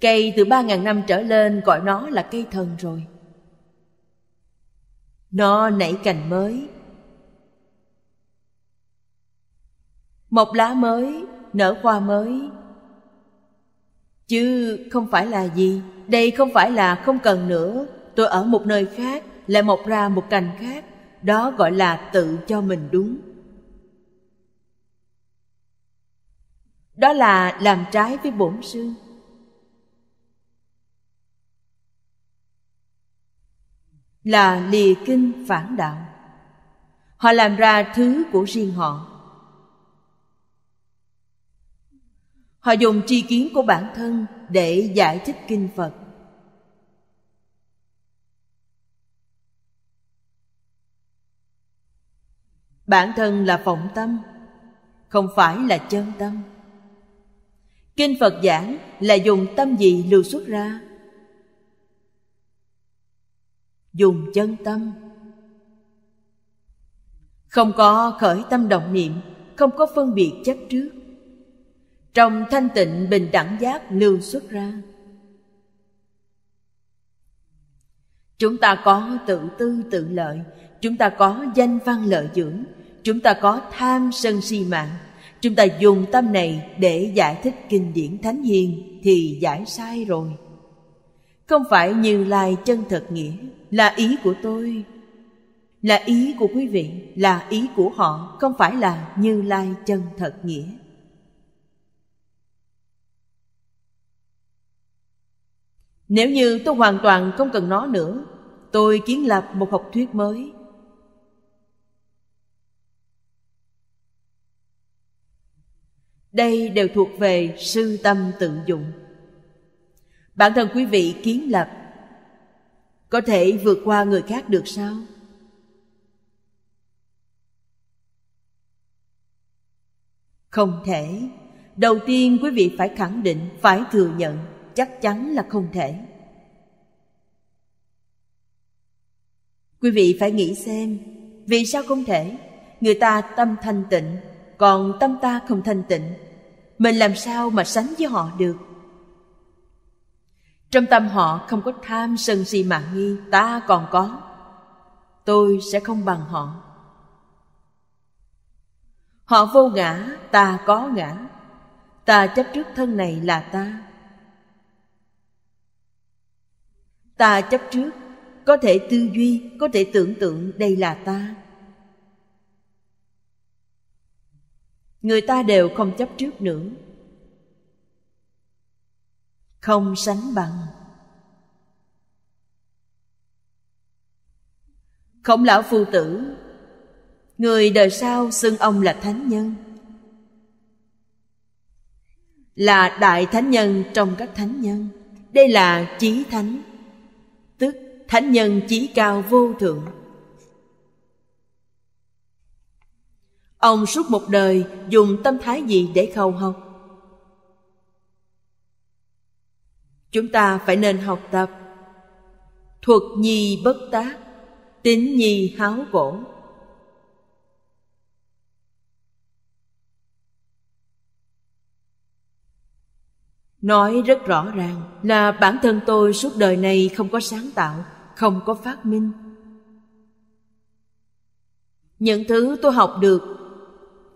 S1: cây từ ba ngàn năm trở lên gọi nó là cây thần rồi nó nảy cành mới mọc lá mới nở hoa mới chứ không phải là gì đây không phải là không cần nữa tôi ở một nơi khác lại mọc ra một cành khác đó gọi là tự cho mình đúng đó là làm trái với bổn sư là lìa kinh phản đạo họ làm ra thứ của riêng họ họ dùng tri kiến của bản thân để giải thích kinh phật bản thân là vọng tâm không phải là chân tâm kinh phật giảng là dùng tâm gì lưu xuất ra dùng chân tâm không có khởi tâm động niệm không có phân biệt chấp trước trong thanh tịnh bình đẳng giác nương xuất ra chúng ta có tự tư tự lợi chúng ta có danh văn lợi dưỡng chúng ta có tham sân si mạng chúng ta dùng tâm này để giải thích kinh điển thánh hiền thì giải sai rồi không phải như lai chân thật nghĩa là ý của tôi là ý của quý vị là ý của họ không phải là như lai chân thật nghĩa Nếu như tôi hoàn toàn không cần nó nữa, tôi kiến lập một học thuyết mới. Đây đều thuộc về sư tâm tự dụng. Bản thân quý vị kiến lập có thể vượt qua người khác được sao? Không thể. Đầu tiên quý vị phải khẳng định, phải thừa nhận chắc chắn là không thể quý vị phải nghĩ xem vì sao không thể người ta tâm thanh tịnh còn tâm ta không thanh tịnh mình làm sao mà sánh với họ được trong tâm họ không có tham sân si mà nghi ta còn có tôi sẽ không bằng họ họ vô ngã ta có ngã ta chấp trước thân này là ta ta chấp trước có thể tư duy có thể tưởng tượng đây là ta người ta đều không chấp trước nữa không sánh bằng khổng lão phu tử người đời sau xưng ông là thánh nhân là đại thánh nhân trong các thánh nhân đây là chí thánh thánh nhân chí cao vô thượng ông suốt một đời dùng tâm thái gì để khâu học chúng ta phải nên học tập thuật nhi bất tác tính nhi háo gỗ nói rất rõ ràng là bản thân tôi suốt đời này không có sáng tạo không có phát minh những thứ tôi học được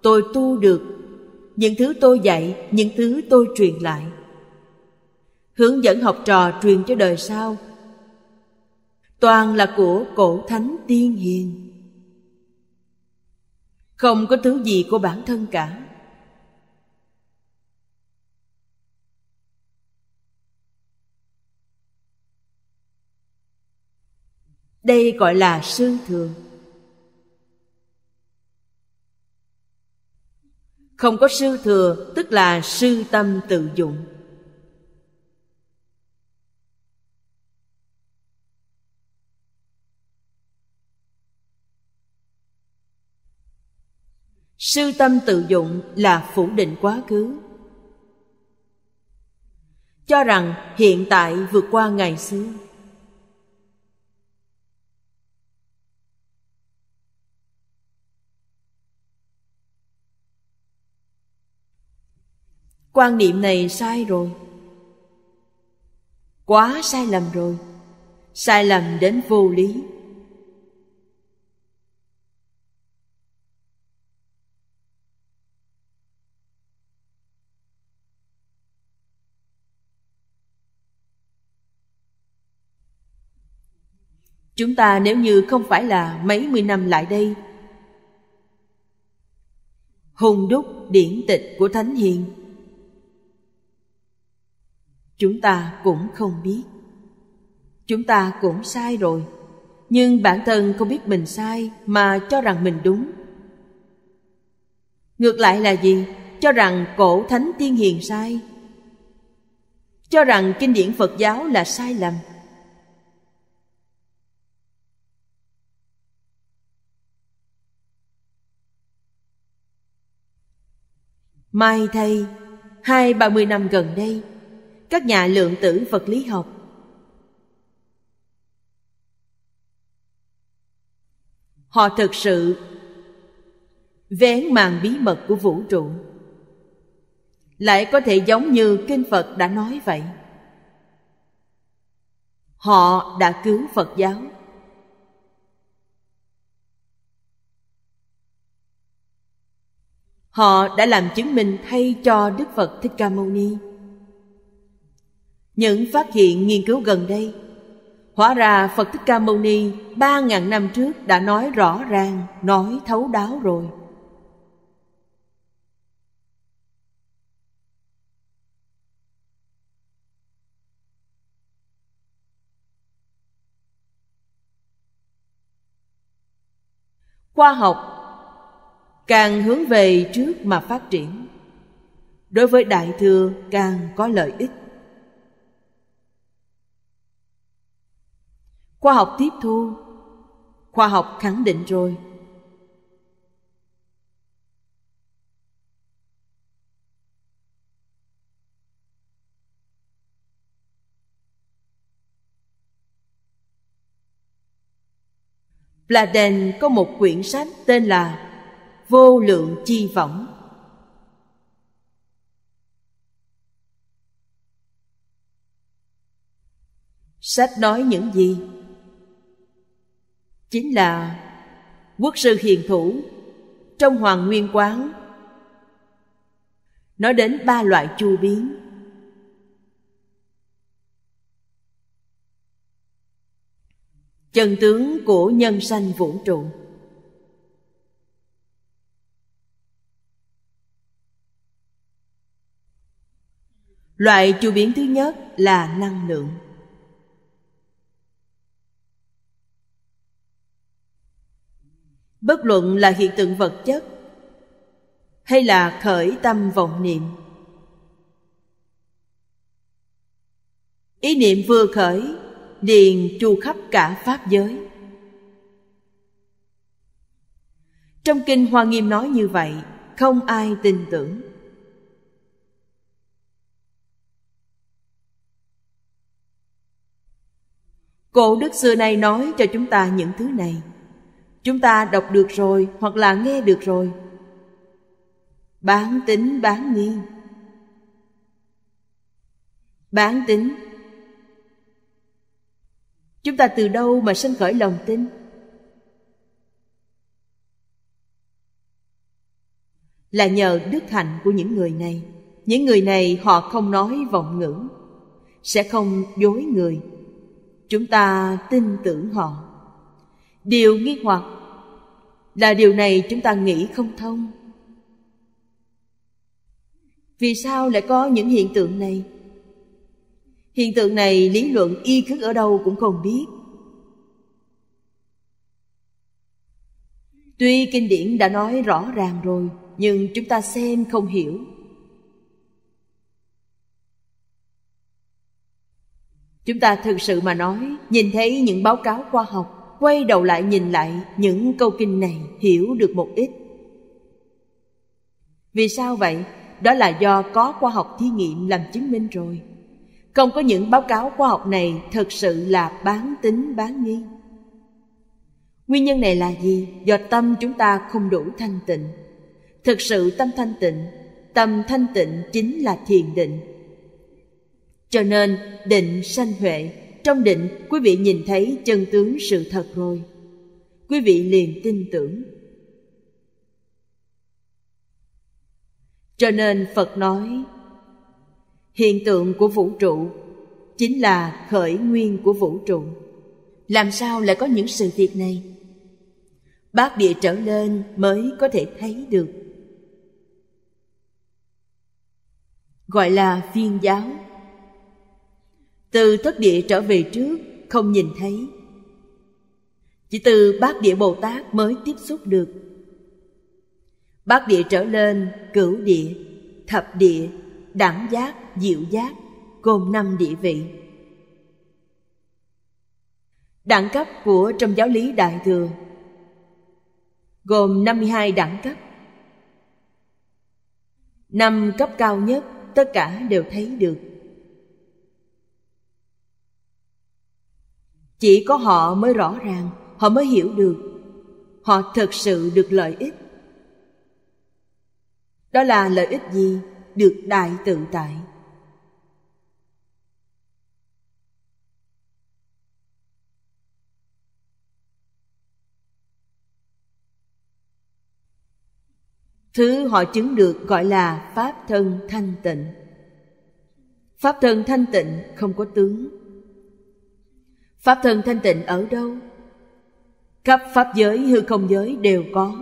S1: tôi tu được những thứ tôi dạy những thứ tôi truyền lại hướng dẫn học trò truyền cho đời sau toàn là của cổ thánh tiên hiền không có thứ gì của bản thân cả đây gọi là sư thường không có sư thừa tức là sư tâm tự dụng sư tâm tự dụng là phủ định quá khứ cho rằng hiện tại vượt qua ngày xưa quan niệm này sai rồi quá sai lầm rồi sai lầm đến vô lý chúng ta nếu như không phải là mấy mươi năm lại đây hùng đúc điển tịch của thánh hiền chúng ta cũng không biết chúng ta cũng sai rồi nhưng bản thân không biết mình sai mà cho rằng mình đúng ngược lại là gì cho rằng cổ thánh tiên hiền sai cho rằng kinh điển phật giáo là sai lầm Mai thay, hai ba mươi năm gần đây, các nhà lượng tử vật lý học họ thực sự vén màn bí mật của vũ trụ lại có thể giống như kinh phật đã nói vậy họ đã cứu phật giáo họ đã làm chứng minh thay cho đức phật thích ca mâu ni những phát hiện nghiên cứu gần đây Hóa ra Phật Thích Ca Mâu Ni ba ngàn năm trước đã nói rõ ràng, nói thấu đáo rồi. Khoa học càng hướng về trước mà phát triển. Đối với Đại Thừa càng có lợi ích. khoa học tiếp thu khoa học khẳng định rồi Bladen có một quyển sách tên là Vô lượng chi vọng". Sách nói những gì? chính là quốc sư hiền thủ trong hoàng nguyên quán nói đến ba loại chu biến chân tướng của nhân sanh vũ trụ loại chu biến thứ nhất là năng lượng bất luận là hiện tượng vật chất hay là khởi tâm vọng niệm ý niệm vừa khởi liền chu khắp cả pháp giới trong kinh hoa nghiêm nói như vậy không ai tin tưởng cổ đức xưa nay nói cho chúng ta những thứ này chúng ta đọc được rồi hoặc là nghe được rồi bán tính bán nghi bán tính chúng ta từ đâu mà sinh khởi lòng tin là nhờ đức hạnh của những người này những người này họ không nói vọng ngữ sẽ không dối người chúng ta tin tưởng họ điều nghi hoặc là điều này chúng ta nghĩ không thông vì sao lại có những hiện tượng này hiện tượng này lý luận y khứ ở đâu cũng không biết tuy kinh điển đã nói rõ ràng rồi nhưng chúng ta xem không hiểu chúng ta thực sự mà nói nhìn thấy những báo cáo khoa học quay đầu lại nhìn lại những câu kinh này hiểu được một ít vì sao vậy đó là do có khoa học thí nghiệm làm chứng minh rồi không có những báo cáo khoa học này thật sự là bán tính bán nghi nguyên nhân này là gì do tâm chúng ta không đủ thanh tịnh thực sự tâm thanh tịnh tâm thanh tịnh chính là thiền định cho nên định sanh huệ trong định quý vị nhìn thấy chân tướng sự thật rồi quý vị liền tin tưởng cho nên phật nói hiện tượng của vũ trụ chính là khởi nguyên của vũ trụ làm sao lại có những sự việc này bác địa trở lên mới có thể thấy được gọi là viên giáo từ thất địa trở về trước không nhìn thấy chỉ từ bát địa bồ tát mới tiếp xúc được bát địa trở lên cửu địa thập địa đẳng giác diệu giác gồm năm địa vị đẳng cấp của trong giáo lý đại thừa gồm 52 đẳng cấp. Năm cấp cao nhất tất cả đều thấy được. chỉ có họ mới rõ ràng họ mới hiểu được họ thật sự được lợi ích đó là lợi ích gì được đại tự tại thứ họ chứng được gọi là pháp thân thanh tịnh pháp thân thanh tịnh không có tướng Pháp thân thanh tịnh ở đâu? Khắp pháp giới hư không giới đều có.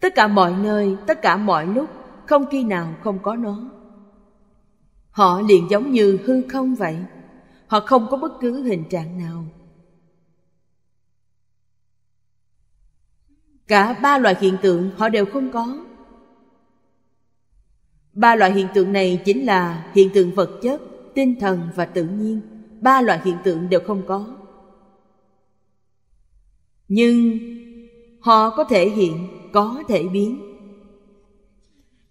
S1: Tất cả mọi nơi, tất cả mọi lúc, không khi nào không có nó. Họ liền giống như hư không vậy, họ không có bất cứ hình trạng nào. Cả ba loại hiện tượng họ đều không có Ba loại hiện tượng này chính là hiện tượng vật chất, tinh thần và tự nhiên. Ba loại hiện tượng đều không có. Nhưng họ có thể hiện, có thể biến.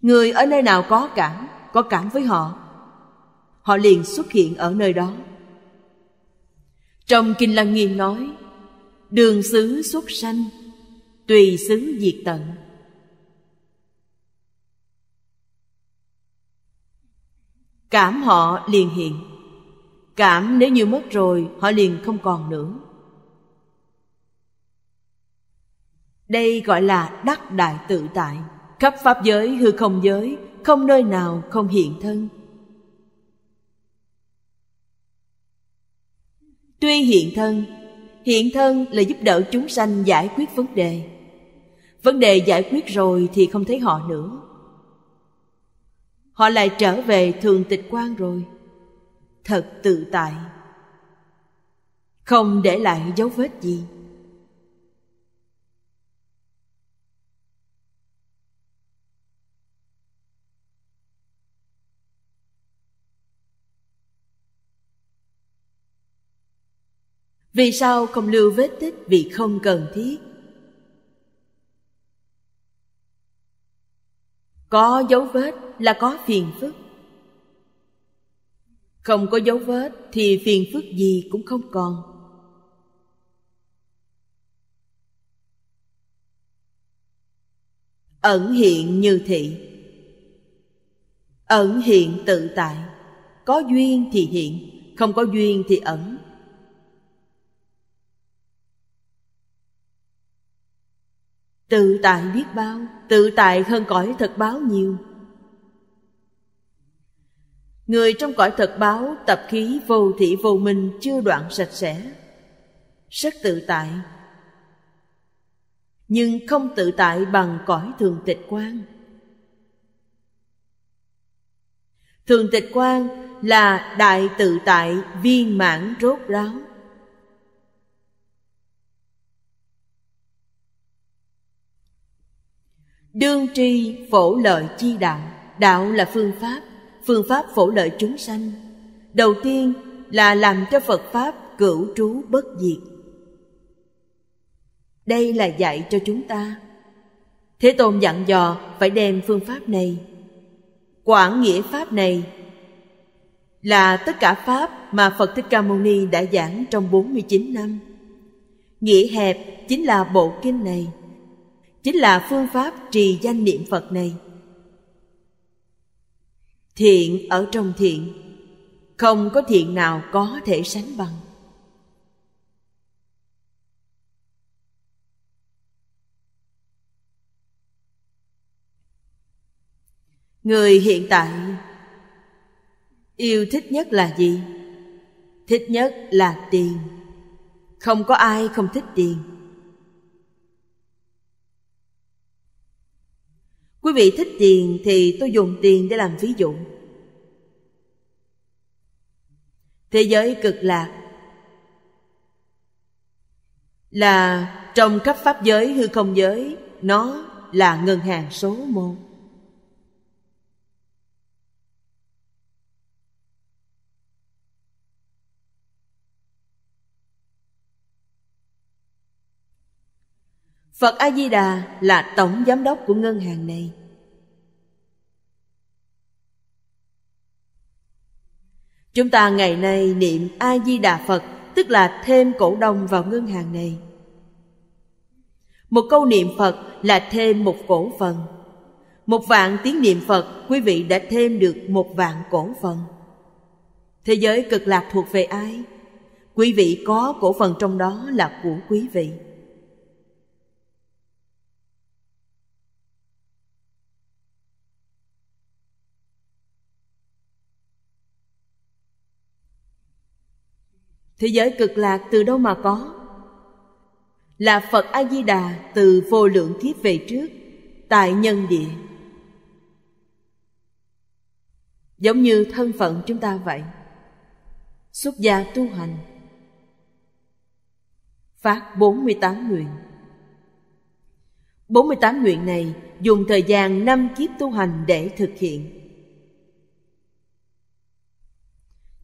S1: Người ở nơi nào có cảm, có cảm với họ, họ liền xuất hiện ở nơi đó. Trong Kinh Lăng Nghiêm nói, đường xứ xuất sanh, tùy xứ diệt tận. cảm họ liền hiện cảm nếu như mất rồi họ liền không còn nữa đây gọi là đắc đại tự tại khắp pháp giới hư không giới không nơi nào không hiện thân tuy hiện thân hiện thân là giúp đỡ chúng sanh giải quyết vấn đề vấn đề giải quyết rồi thì không thấy họ nữa họ lại trở về thường tịch quan rồi thật tự tại không để lại dấu vết gì vì sao không lưu vết tích vì không cần thiết có dấu vết là có phiền phức không có dấu vết thì phiền phức gì cũng không còn ẩn hiện như thị ẩn hiện tự tại có duyên thì hiện không có duyên thì ẩn tự tại biết bao tự tại hơn cõi thật báo nhiều Người trong cõi thật báo tập khí vô thị vô minh chưa đoạn sạch sẽ Rất tự tại Nhưng không tự tại bằng cõi thường tịch quan Thường tịch quan là đại tự tại viên mãn rốt ráo Đương tri phổ lợi chi đạo Đạo là phương pháp phương pháp phổ lợi chúng sanh đầu tiên là làm cho phật pháp cửu trú bất diệt đây là dạy cho chúng ta thế tôn dặn dò phải đem phương pháp này quản nghĩa pháp này là tất cả pháp mà Phật Thích Ca Mâu Ni đã giảng trong 49 năm. Nghĩa hẹp chính là bộ kinh này, chính là phương pháp trì danh niệm Phật này thiện ở trong thiện không có thiện nào có thể sánh bằng người hiện tại yêu thích nhất là gì thích nhất là tiền không có ai không thích tiền Quý vị thích tiền thì tôi dùng tiền để làm ví dụ. Thế giới cực lạc là trong cấp pháp giới hư không giới nó là ngân hàng số một Phật A Di Đà là tổng giám đốc của ngân hàng này. Chúng ta ngày nay niệm A Di Đà Phật, tức là thêm cổ đông vào ngân hàng này. Một câu niệm Phật là thêm một cổ phần. Một vạn tiếng niệm Phật, quý vị đã thêm được một vạn cổ phần. Thế giới cực lạc thuộc về ai? Quý vị có cổ phần trong đó là của quý vị. thế giới cực lạc từ đâu mà có là phật a di đà từ vô lượng kiếp về trước tại nhân địa giống như thân phận chúng ta vậy xuất gia tu hành phát 48 nguyện 48 nguyện này dùng thời gian năm kiếp tu hành để thực hiện.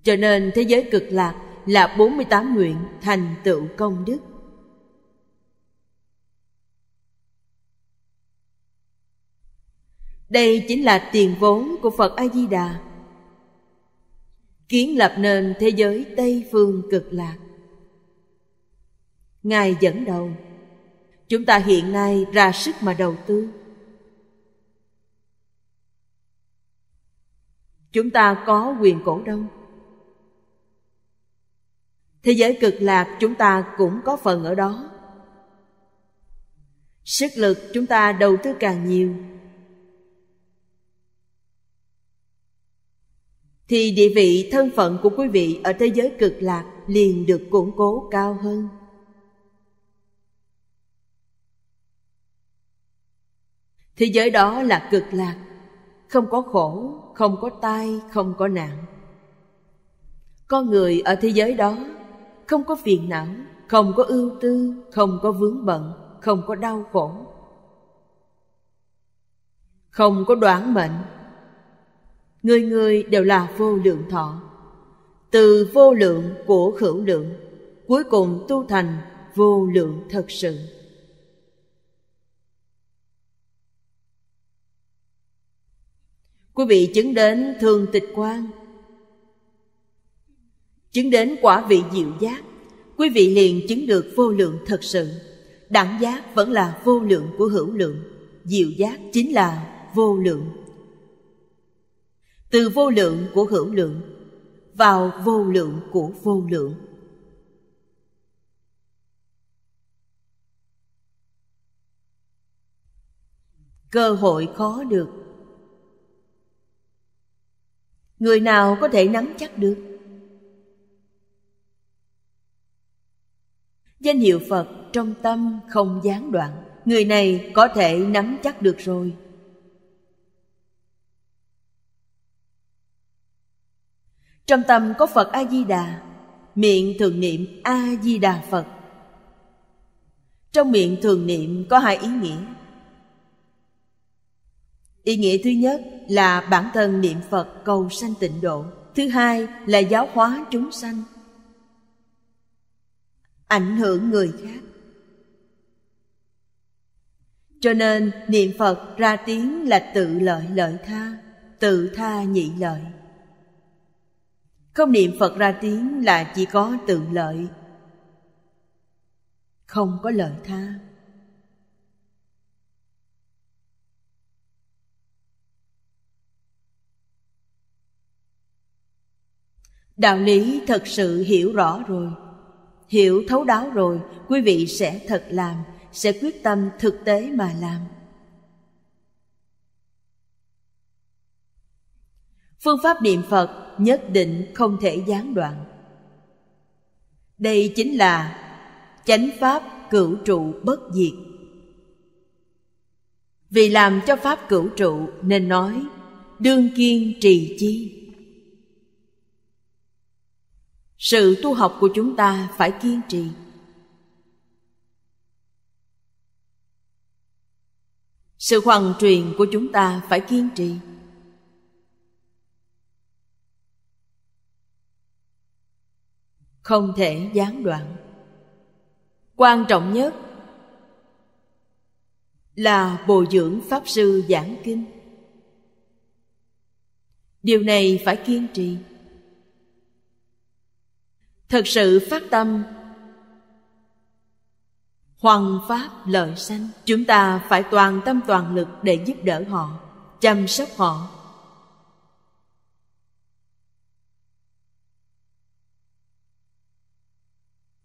S1: Cho nên thế giới cực lạc là 48 nguyện thành tựu công đức. Đây chính là tiền vốn của Phật A Di Đà. Kiến lập nên thế giới Tây phương cực lạc. Ngài dẫn đầu. Chúng ta hiện nay ra sức mà đầu tư. Chúng ta có quyền cổ đông thế giới cực lạc chúng ta cũng có phần ở đó sức lực chúng ta đầu tư càng nhiều thì địa vị thân phận của quý vị ở thế giới cực lạc liền được củng cố cao hơn thế giới đó là cực lạc không có khổ không có tai không có nạn con người ở thế giới đó không có phiền não không có ưu tư không có vướng bận không có đau khổ không có đoán mệnh người người đều là vô lượng thọ từ vô lượng của hữu lượng cuối cùng tu thành vô lượng thật sự quý vị chứng đến thường tịch quan Chứng đến quả vị diệu giác, quý vị liền chứng được vô lượng thật sự. Đẳng giác vẫn là vô lượng của hữu lượng, diệu giác chính là vô lượng. Từ vô lượng của hữu lượng vào vô lượng của vô lượng. cơ hội khó được người nào có thể nắm chắc được danh hiệu phật trong tâm không gián đoạn người này có thể nắm chắc được rồi trong tâm có phật a di đà miệng thường niệm a di đà phật trong miệng thường niệm có hai ý nghĩa ý nghĩa thứ nhất là bản thân niệm phật cầu sanh tịnh độ thứ hai là giáo hóa chúng sanh ảnh hưởng người khác cho nên niệm phật ra tiếng là tự lợi lợi tha tự tha nhị lợi không niệm phật ra tiếng là chỉ có tự lợi không có lợi tha đạo lý thật sự hiểu rõ rồi hiểu thấu đáo rồi quý vị sẽ thật làm sẽ quyết tâm thực tế mà làm phương pháp niệm phật nhất định không thể gián đoạn đây chính là chánh pháp cửu trụ bất diệt vì làm cho pháp cửu trụ nên nói đương kiên trì chi sự tu học của chúng ta phải kiên trì sự hoàn truyền của chúng ta phải kiên trì không thể gián đoạn quan trọng nhất là bồi dưỡng pháp sư giảng kinh điều này phải kiên trì thật sự phát tâm hoằng pháp lợi sanh chúng ta phải toàn tâm toàn lực để giúp đỡ họ chăm sóc họ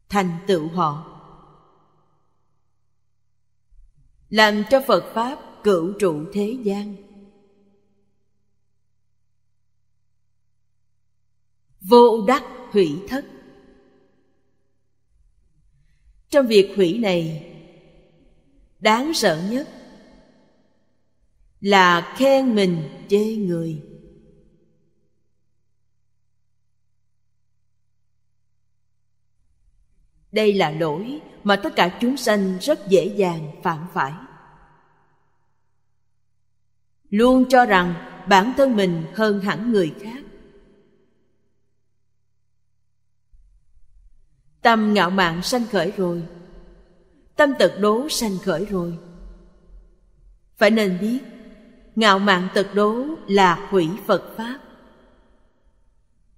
S1: thành tựu họ làm cho phật pháp cửu trụ thế gian vô đắc hủy thất trong việc hủy này đáng sợ nhất là khen mình chê người đây là lỗi mà tất cả chúng sanh rất dễ dàng phạm phải luôn cho rằng bản thân mình hơn hẳn người khác Tâm ngạo mạn sanh khởi rồi Tâm tật đố sanh khởi rồi Phải nên biết Ngạo mạn tật đố là hủy Phật Pháp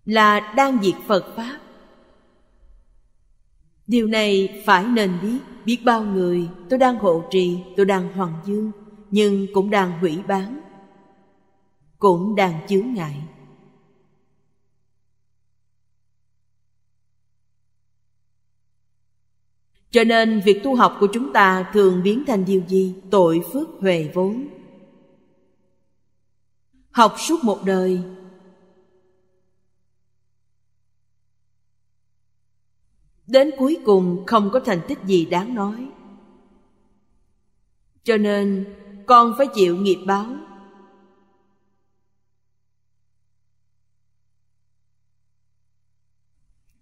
S1: Là đang diệt Phật Pháp Điều này phải nên biết Biết bao người tôi đang hộ trì Tôi đang hoàng dương Nhưng cũng đang hủy bán Cũng đang chướng ngại Cho nên việc tu học của chúng ta thường biến thành điều gì? Tội phước huề vốn. Học suốt một đời Đến cuối cùng không có thành tích gì đáng nói Cho nên con phải chịu nghiệp báo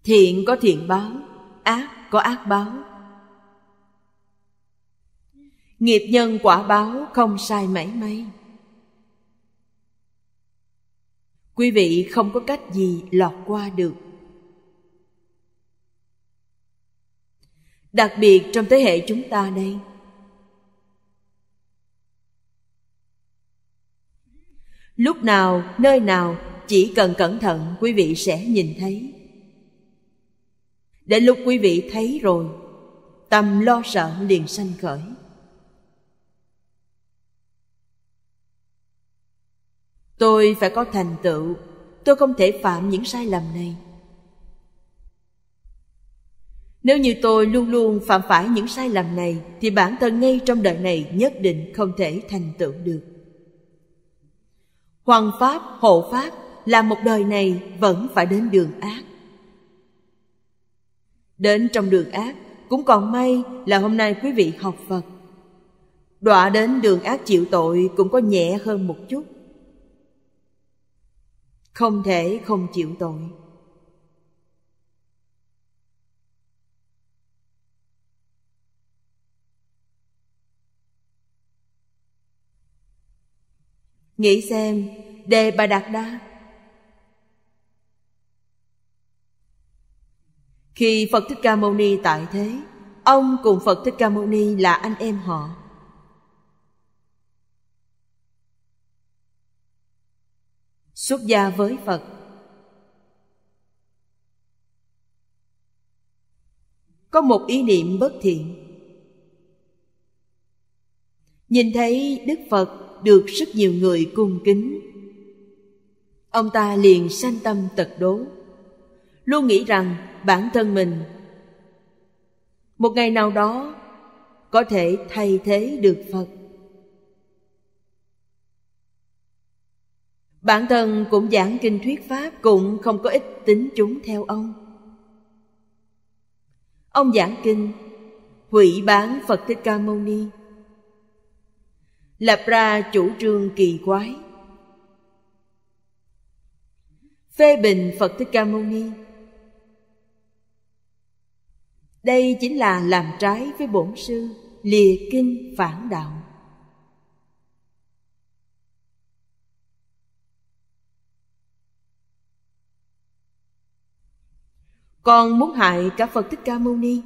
S1: Thiện có thiện báo, ác có ác báo nghiệp nhân quả báo không sai mảy may quý vị không có cách gì lọt qua được đặc biệt trong thế hệ chúng ta đây lúc nào nơi nào chỉ cần cẩn thận quý vị sẽ nhìn thấy đến lúc quý vị thấy rồi tâm lo sợ liền sanh khởi Tôi phải có thành tựu, tôi không thể phạm những sai lầm này. Nếu như tôi luôn luôn phạm phải những sai lầm này thì bản thân ngay trong đời này nhất định không thể thành tựu được. Hoàng pháp, hộ pháp là một đời này vẫn phải đến đường ác. Đến trong đường ác cũng còn may là hôm nay quý vị học Phật. Đọa đến đường ác chịu tội cũng có nhẹ hơn một chút không thể không chịu tội nghĩ xem đề bà đạt đa khi phật thích ca mâu ni tại thế ông cùng phật thích ca mâu ni là anh em họ xuất gia với phật có một ý niệm bất thiện nhìn thấy đức phật được rất nhiều người cung kính ông ta liền sanh tâm tật đố luôn nghĩ rằng bản thân mình một ngày nào đó có thể thay thế được phật Bản thân cũng giảng kinh thuyết Pháp cũng không có ích tính chúng theo ông. Ông giảng kinh hủy bán Phật Thích Ca Mâu Ni lập ra chủ trương kỳ quái phê bình Phật Thích Ca Mâu Ni đây chính là làm trái với bổn sư lìa kinh phản đạo Con muốn hại cả Phật Thích Ca Mâu Ni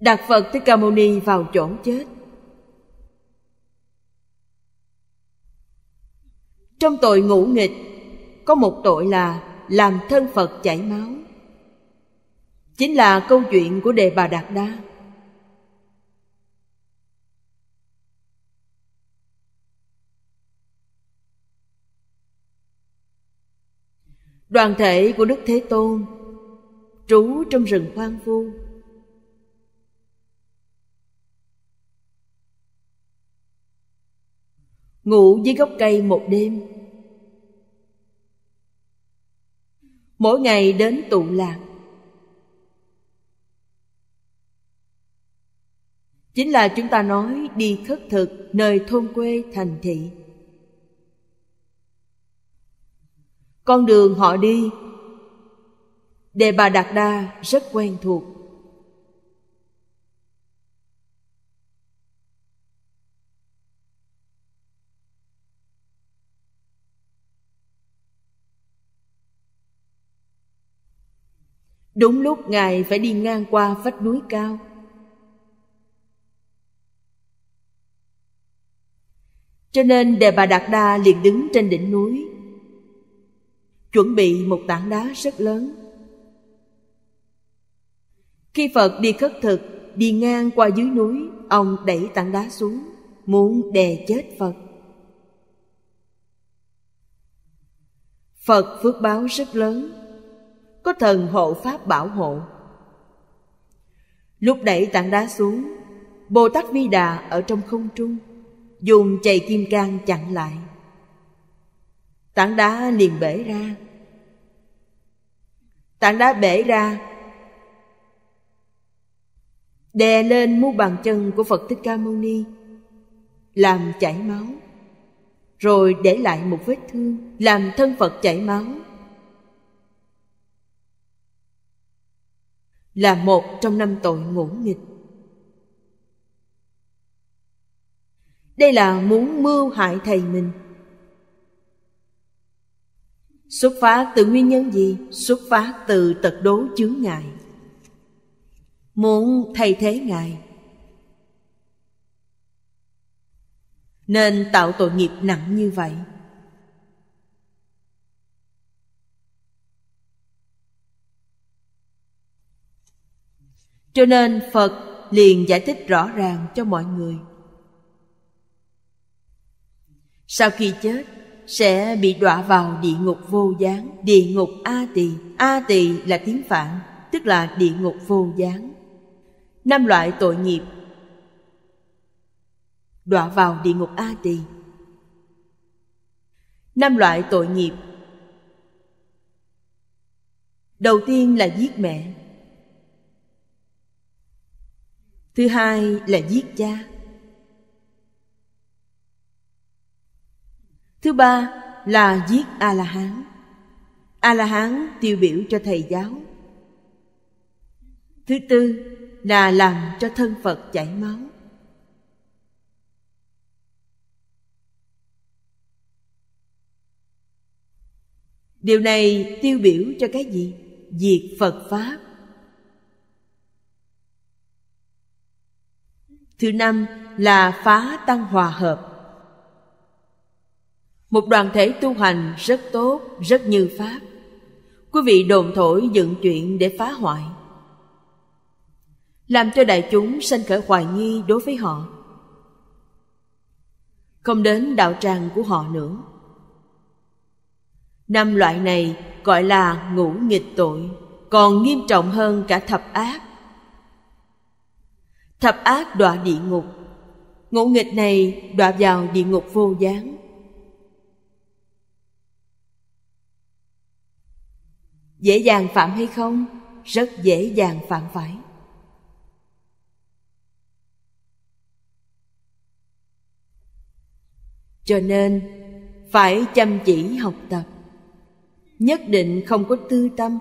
S1: Đặt Phật Thích Ca Mâu Ni vào chỗ chết Trong tội ngũ nghịch Có một tội là làm thân Phật chảy máu Chính là câu chuyện của Đề Bà Đạt Đa đoàn thể của đức thế tôn trú trong rừng hoang vu ngủ dưới gốc cây một đêm mỗi ngày đến tụ lạc chính là chúng ta nói đi khất thực nơi thôn quê thành thị con đường họ đi đề bà đạt đa rất quen thuộc đúng lúc ngài phải đi ngang qua vách núi cao cho nên đề bà đạt đa liền đứng trên đỉnh núi chuẩn bị một tảng đá rất lớn khi phật đi khất thực đi ngang qua dưới núi ông đẩy tảng đá xuống muốn đè chết phật phật phước báo rất lớn có thần hộ pháp bảo hộ lúc đẩy tảng đá xuống bồ tát vi đà ở trong không trung dùng chày kim cang chặn lại tảng đá liền bể ra tảng đá bể ra đè lên mu bàn chân của phật thích ca mâu ni làm chảy máu rồi để lại một vết thương làm thân phật chảy máu là một trong năm tội ngũ nghịch đây là muốn mưu hại thầy mình xuất phát từ nguyên nhân gì xuất phát từ tật đố chướng ngại muốn thay thế ngài nên tạo tội nghiệp nặng như vậy cho nên phật liền giải thích rõ ràng cho mọi người sau khi chết sẽ bị đọa vào địa ngục vô gián địa ngục a tỳ a tỳ là tiếng phạn tức là địa ngục vô gián năm loại tội nghiệp đọa vào địa ngục a tỳ năm loại tội nghiệp đầu tiên là giết mẹ thứ hai là giết cha Thứ ba là giết A-la-hán. A-la-hán tiêu biểu cho thầy giáo. Thứ tư là làm cho thân Phật chảy máu. Điều này tiêu biểu cho cái gì? Diệt Phật Pháp. Thứ năm là phá tăng hòa hợp một đoàn thể tu hành rất tốt rất như pháp quý vị đồn thổi dựng chuyện để phá hoại làm cho đại chúng sanh khởi hoài nghi đối với họ không đến đạo tràng của họ nữa năm loại này gọi là ngũ nghịch tội còn nghiêm trọng hơn cả thập ác thập ác đọa địa ngục ngũ nghịch này đọa vào địa ngục vô gián dễ dàng phạm hay không rất dễ dàng phạm phải cho nên phải chăm chỉ học tập nhất định không có tư tâm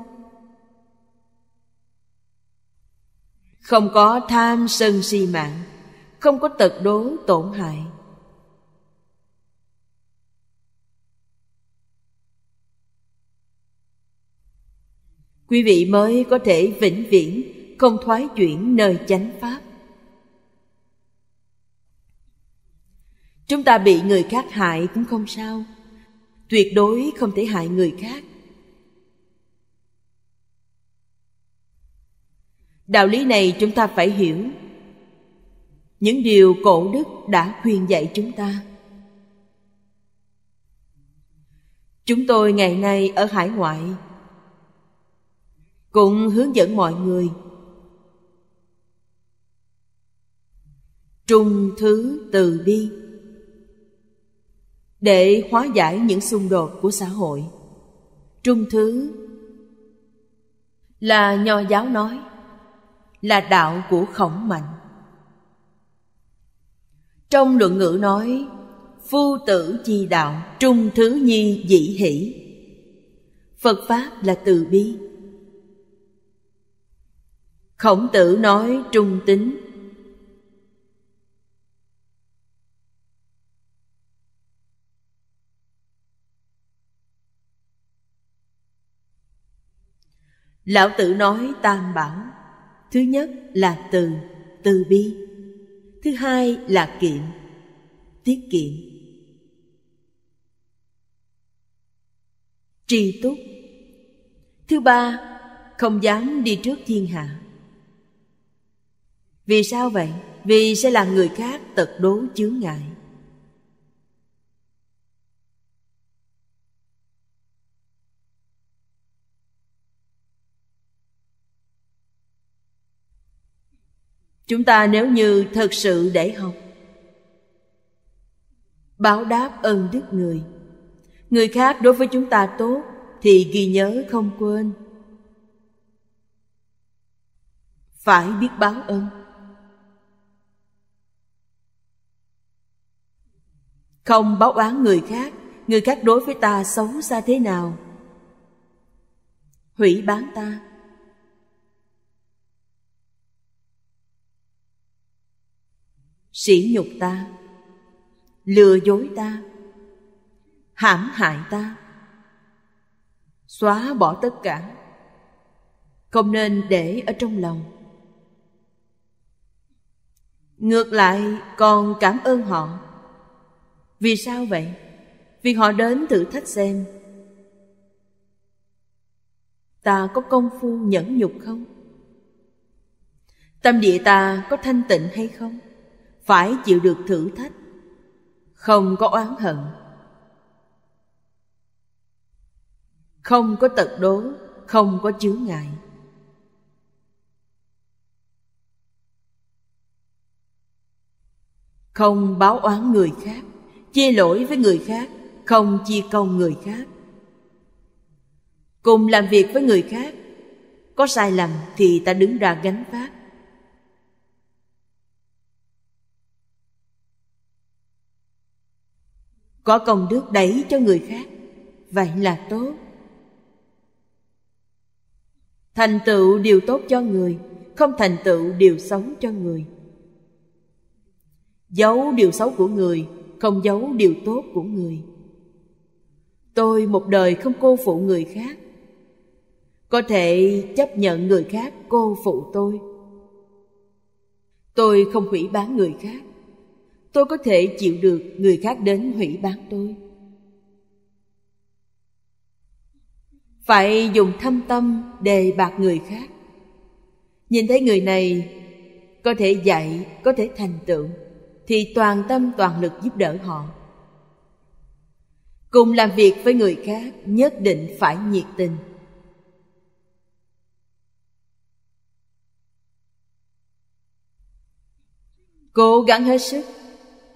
S1: không có tham sân si mạng không có tật đố tổn hại quý vị mới có thể vĩnh viễn không thoái chuyển nơi chánh pháp chúng ta bị người khác hại cũng không sao tuyệt đối không thể hại người khác đạo lý này chúng ta phải hiểu những điều cổ đức đã khuyên dạy chúng ta chúng tôi ngày nay ở hải ngoại cũng hướng dẫn mọi người trung thứ từ bi để hóa giải những xung đột của xã hội trung thứ là nho giáo nói là đạo của khổng mạnh trong luận ngữ nói phu tử chi đạo trung thứ nhi dĩ hỷ phật pháp là từ bi khổng tử nói trung tính lão tử nói tam bảo thứ nhất là từ từ bi thứ hai là kiệm tiết kiệm tri túc thứ ba không dám đi trước thiên hạ vì sao vậy? Vì sẽ làm người khác tật đố chướng ngại. Chúng ta nếu như thật sự để học Báo đáp ơn đức người Người khác đối với chúng ta tốt Thì ghi nhớ không quên Phải biết báo ơn không báo oán người khác người khác đối với ta xấu xa thế nào hủy bán ta sỉ nhục ta lừa dối ta hãm hại ta xóa bỏ tất cả không nên để ở trong lòng ngược lại còn cảm ơn họ vì sao vậy? Vì họ đến thử thách xem Ta có công phu nhẫn nhục không? Tâm địa ta có thanh tịnh hay không? Phải chịu được thử thách Không có oán hận Không có tật đố Không có chướng ngại Không báo oán người khác chia lỗi với người khác không chia công người khác cùng làm việc với người khác có sai lầm thì ta đứng ra gánh vác có công đức đẩy cho người khác vậy là tốt thành tựu điều tốt cho người không thành tựu điều xấu cho người giấu điều xấu của người không giấu điều tốt của người tôi một đời không cô phụ người khác có thể chấp nhận người khác cô phụ tôi tôi không hủy bán người khác tôi có thể chịu được người khác đến hủy bán tôi phải dùng thâm tâm đề bạc người khác nhìn thấy người này có thể dạy có thể thành tựu thì toàn tâm toàn lực giúp đỡ họ cùng làm việc với người khác nhất định phải nhiệt tình cố gắng hết sức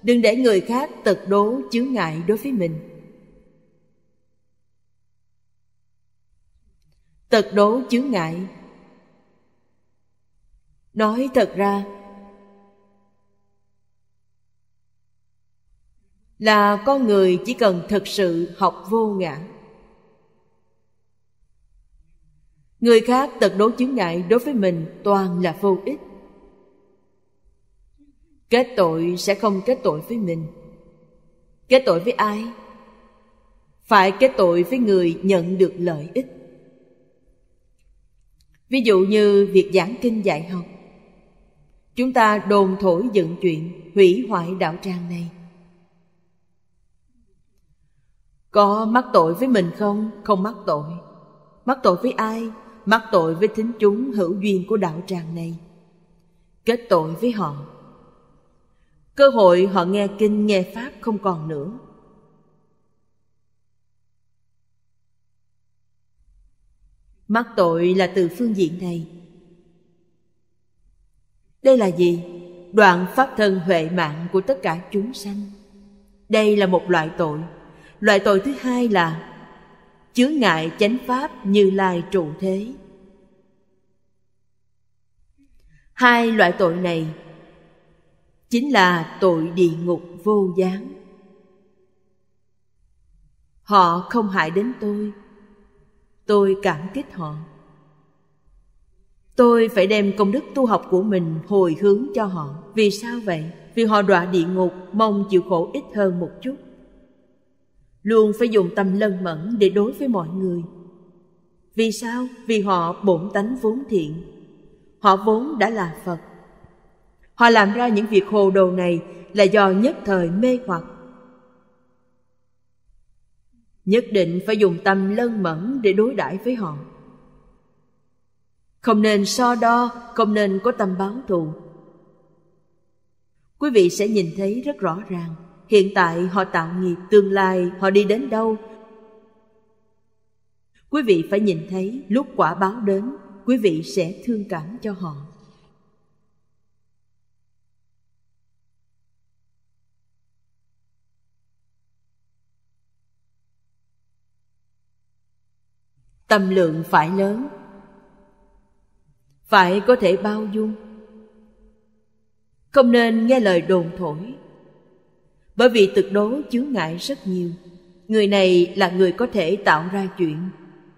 S1: đừng để người khác tật đố chướng ngại đối với mình tật đố chướng ngại nói thật ra là con người chỉ cần thực sự học vô ngã người khác tật đố chứng ngại đối với mình toàn là vô ích kết tội sẽ không kết tội với mình kết tội với ai phải kết tội với người nhận được lợi ích ví dụ như việc giảng kinh dạy học chúng ta đồn thổi dựng chuyện hủy hoại đạo tràng này Có mắc tội với mình không? Không mắc tội. Mắc tội với ai? Mắc tội với thính chúng hữu duyên của đạo tràng này. Kết tội với họ. Cơ hội họ nghe kinh nghe pháp không còn nữa. Mắc tội là từ phương diện này. Đây là gì? Đoạn pháp thân huệ mạng của tất cả chúng sanh. Đây là một loại tội loại tội thứ hai là chướng ngại chánh pháp như lai trụ thế hai loại tội này chính là tội địa ngục vô gián họ không hại đến tôi tôi cảm kích họ tôi phải đem công đức tu học của mình hồi hướng cho họ vì sao vậy vì họ đọa địa ngục mong chịu khổ ít hơn một chút luôn phải dùng tâm lân mẫn để đối với mọi người vì sao vì họ bổn tánh vốn thiện họ vốn đã là phật họ làm ra những việc hồ đồ này là do nhất thời mê hoặc nhất định phải dùng tâm lân mẫn để đối đãi với họ không nên so đo không nên có tâm báo thù quý vị sẽ nhìn thấy rất rõ ràng hiện tại họ tạo nghiệp tương lai họ đi đến đâu quý vị phải nhìn thấy lúc quả báo đến quý vị sẽ thương cảm cho họ tâm lượng phải lớn phải có thể bao dung không nên nghe lời đồn thổi bởi vì tuyệt đối chướng ngại rất nhiều người này là người có thể tạo ra chuyện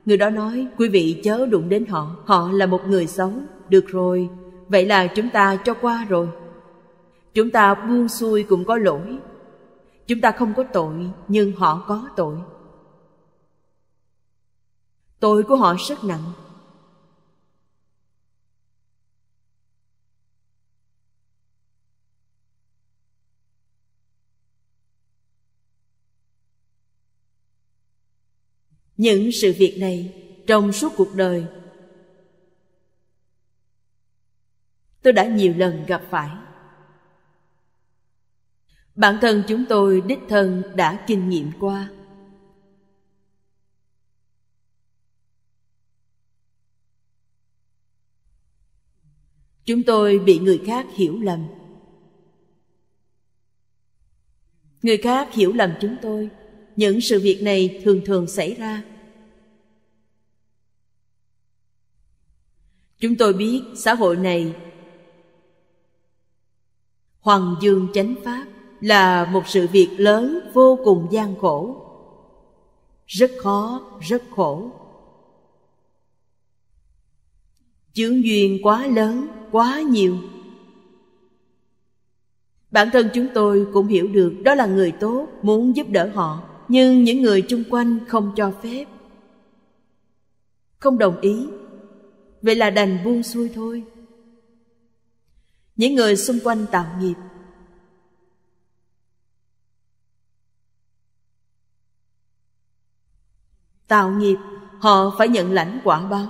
S1: người đó nói quý vị chớ đụng đến họ họ là một người xấu được rồi vậy là chúng ta cho qua rồi chúng ta buông xuôi cũng có lỗi chúng ta không có tội nhưng họ có tội tội của họ rất nặng những sự việc này trong suốt cuộc đời tôi đã nhiều lần gặp phải bản thân chúng tôi đích thân đã kinh nghiệm qua chúng tôi bị người khác hiểu lầm người khác hiểu lầm chúng tôi những sự việc này thường thường xảy ra chúng tôi biết xã hội này hoàng dương chánh pháp là một sự việc lớn vô cùng gian khổ rất khó rất khổ chướng duyên quá lớn quá nhiều bản thân chúng tôi cũng hiểu được đó là người tốt muốn giúp đỡ họ nhưng những người chung quanh không cho phép không đồng ý vậy là đành buông xuôi thôi những người xung quanh tạo nghiệp tạo nghiệp họ phải nhận lãnh quả báo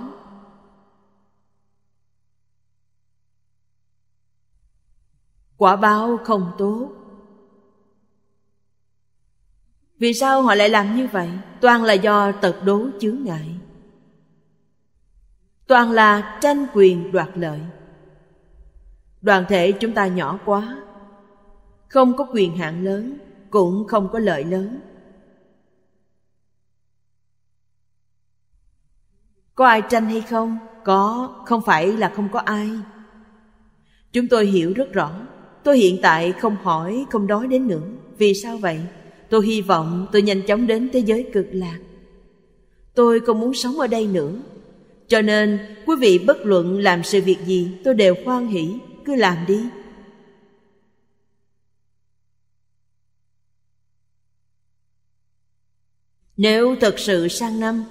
S1: quả báo không tốt vì sao họ lại làm như vậy toàn là do tật đố chướng ngại toàn là tranh quyền đoạt lợi đoàn thể chúng ta nhỏ quá không có quyền hạn lớn cũng không có lợi lớn có ai tranh hay không có không phải là không có ai chúng tôi hiểu rất rõ tôi hiện tại không hỏi không đói đến nữa vì sao vậy tôi hy vọng tôi nhanh chóng đến thế giới cực lạc tôi không muốn sống ở đây nữa cho nên quý vị bất luận làm sự việc gì tôi đều khoan hỷ cứ làm đi nếu thật sự sang năm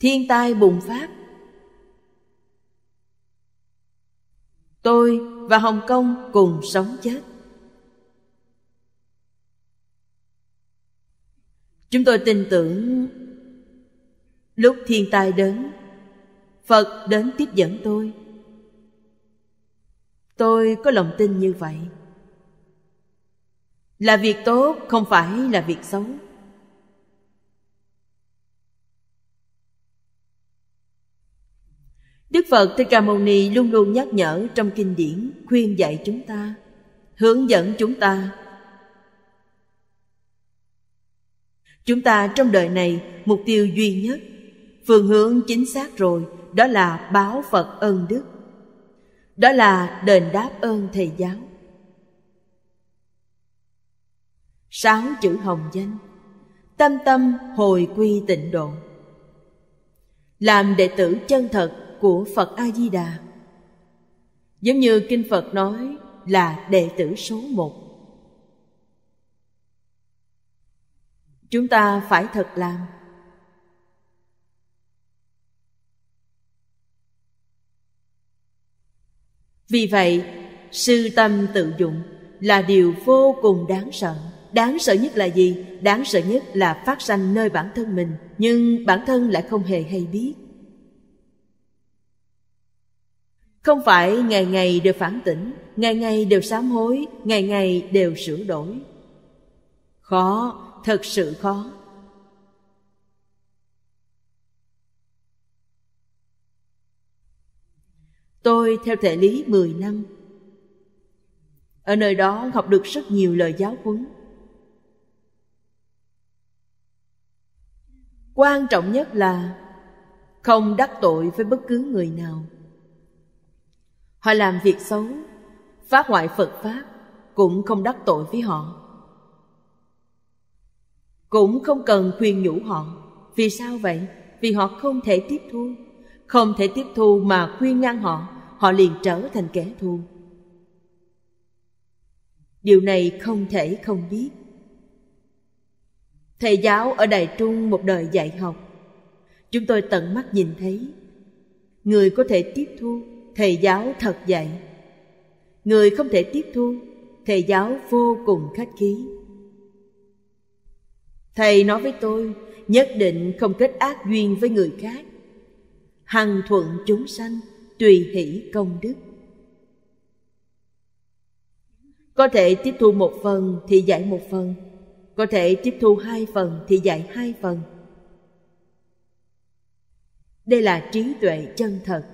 S1: thiên tai bùng phát tôi và hồng kông cùng sống chết chúng tôi tin tưởng Lúc thiên tai đến, Phật đến tiếp dẫn tôi. Tôi có lòng tin như vậy. Là việc tốt không phải là việc xấu. Đức Phật Thích Ca Mâu Ni luôn luôn nhắc nhở trong kinh điển khuyên dạy chúng ta, hướng dẫn chúng ta. Chúng ta trong đời này mục tiêu duy nhất phương hướng chính xác rồi đó là báo phật ơn đức đó là đền đáp ơn thầy giáo sáu chữ hồng danh tâm tâm hồi quy tịnh độ làm đệ tử chân thật của phật a di đà giống như kinh phật nói là đệ tử số một chúng ta phải thật làm Vì vậy, sư tâm tự dụng là điều vô cùng đáng sợ. Đáng sợ nhất là gì? Đáng sợ nhất là phát sanh nơi bản thân mình, nhưng bản thân lại không hề hay biết. Không phải ngày ngày đều phản tỉnh, ngày ngày đều sám hối, ngày ngày đều sửa đổi. Khó, thật sự khó. Tôi theo thể lý 10 năm. Ở nơi đó học được rất nhiều lời giáo huấn. Quan trọng nhất là không đắc tội với bất cứ người nào. Họ làm việc xấu, phá hoại Phật Pháp cũng không đắc tội với họ. Cũng không cần khuyên nhủ họ. Vì sao vậy? Vì họ không thể tiếp thu. Không thể tiếp thu mà khuyên ngăn họ họ liền trở thành kẻ thù điều này không thể không biết thầy giáo ở đài trung một đời dạy học chúng tôi tận mắt nhìn thấy người có thể tiếp thu thầy giáo thật dạy người không thể tiếp thu thầy giáo vô cùng khách khí thầy nói với tôi nhất định không kết ác duyên với người khác hằng thuận chúng sanh tùy hỷ công đức có thể tiếp thu một phần thì dạy một phần có thể tiếp thu hai phần thì dạy hai phần đây là trí tuệ chân thật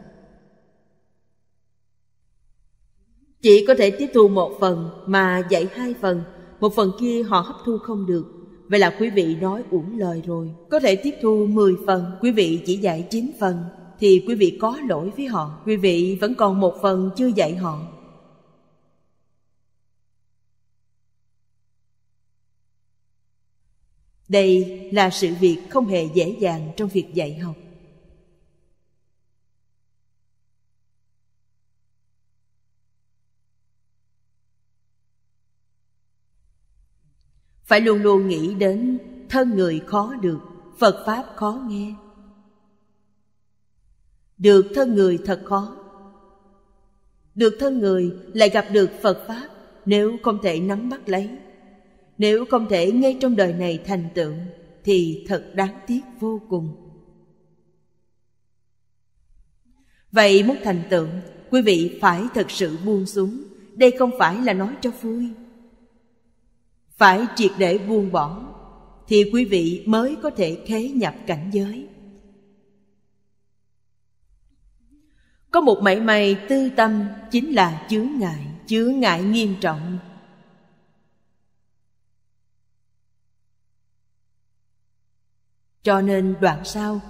S1: chỉ có thể tiếp thu một phần mà dạy hai phần một phần kia họ hấp thu không được vậy là quý vị nói uổng lời rồi có thể tiếp thu mười phần quý vị chỉ dạy chín phần thì quý vị có lỗi với họ quý vị vẫn còn một phần chưa dạy họ đây là sự việc không hề dễ dàng trong việc dạy học phải luôn luôn nghĩ đến thân người khó được phật pháp khó nghe được thân người thật khó Được thân người lại gặp được Phật Pháp Nếu không thể nắm bắt lấy Nếu không thể ngay trong đời này thành tựu Thì thật đáng tiếc vô cùng Vậy muốn thành tựu Quý vị phải thật sự buông xuống Đây không phải là nói cho vui Phải triệt để buông bỏ Thì quý vị mới có thể khế nhập cảnh giới có một mảy may tư tâm chính là chướng ngại chướng ngại nghiêm trọng cho nên đoạn sau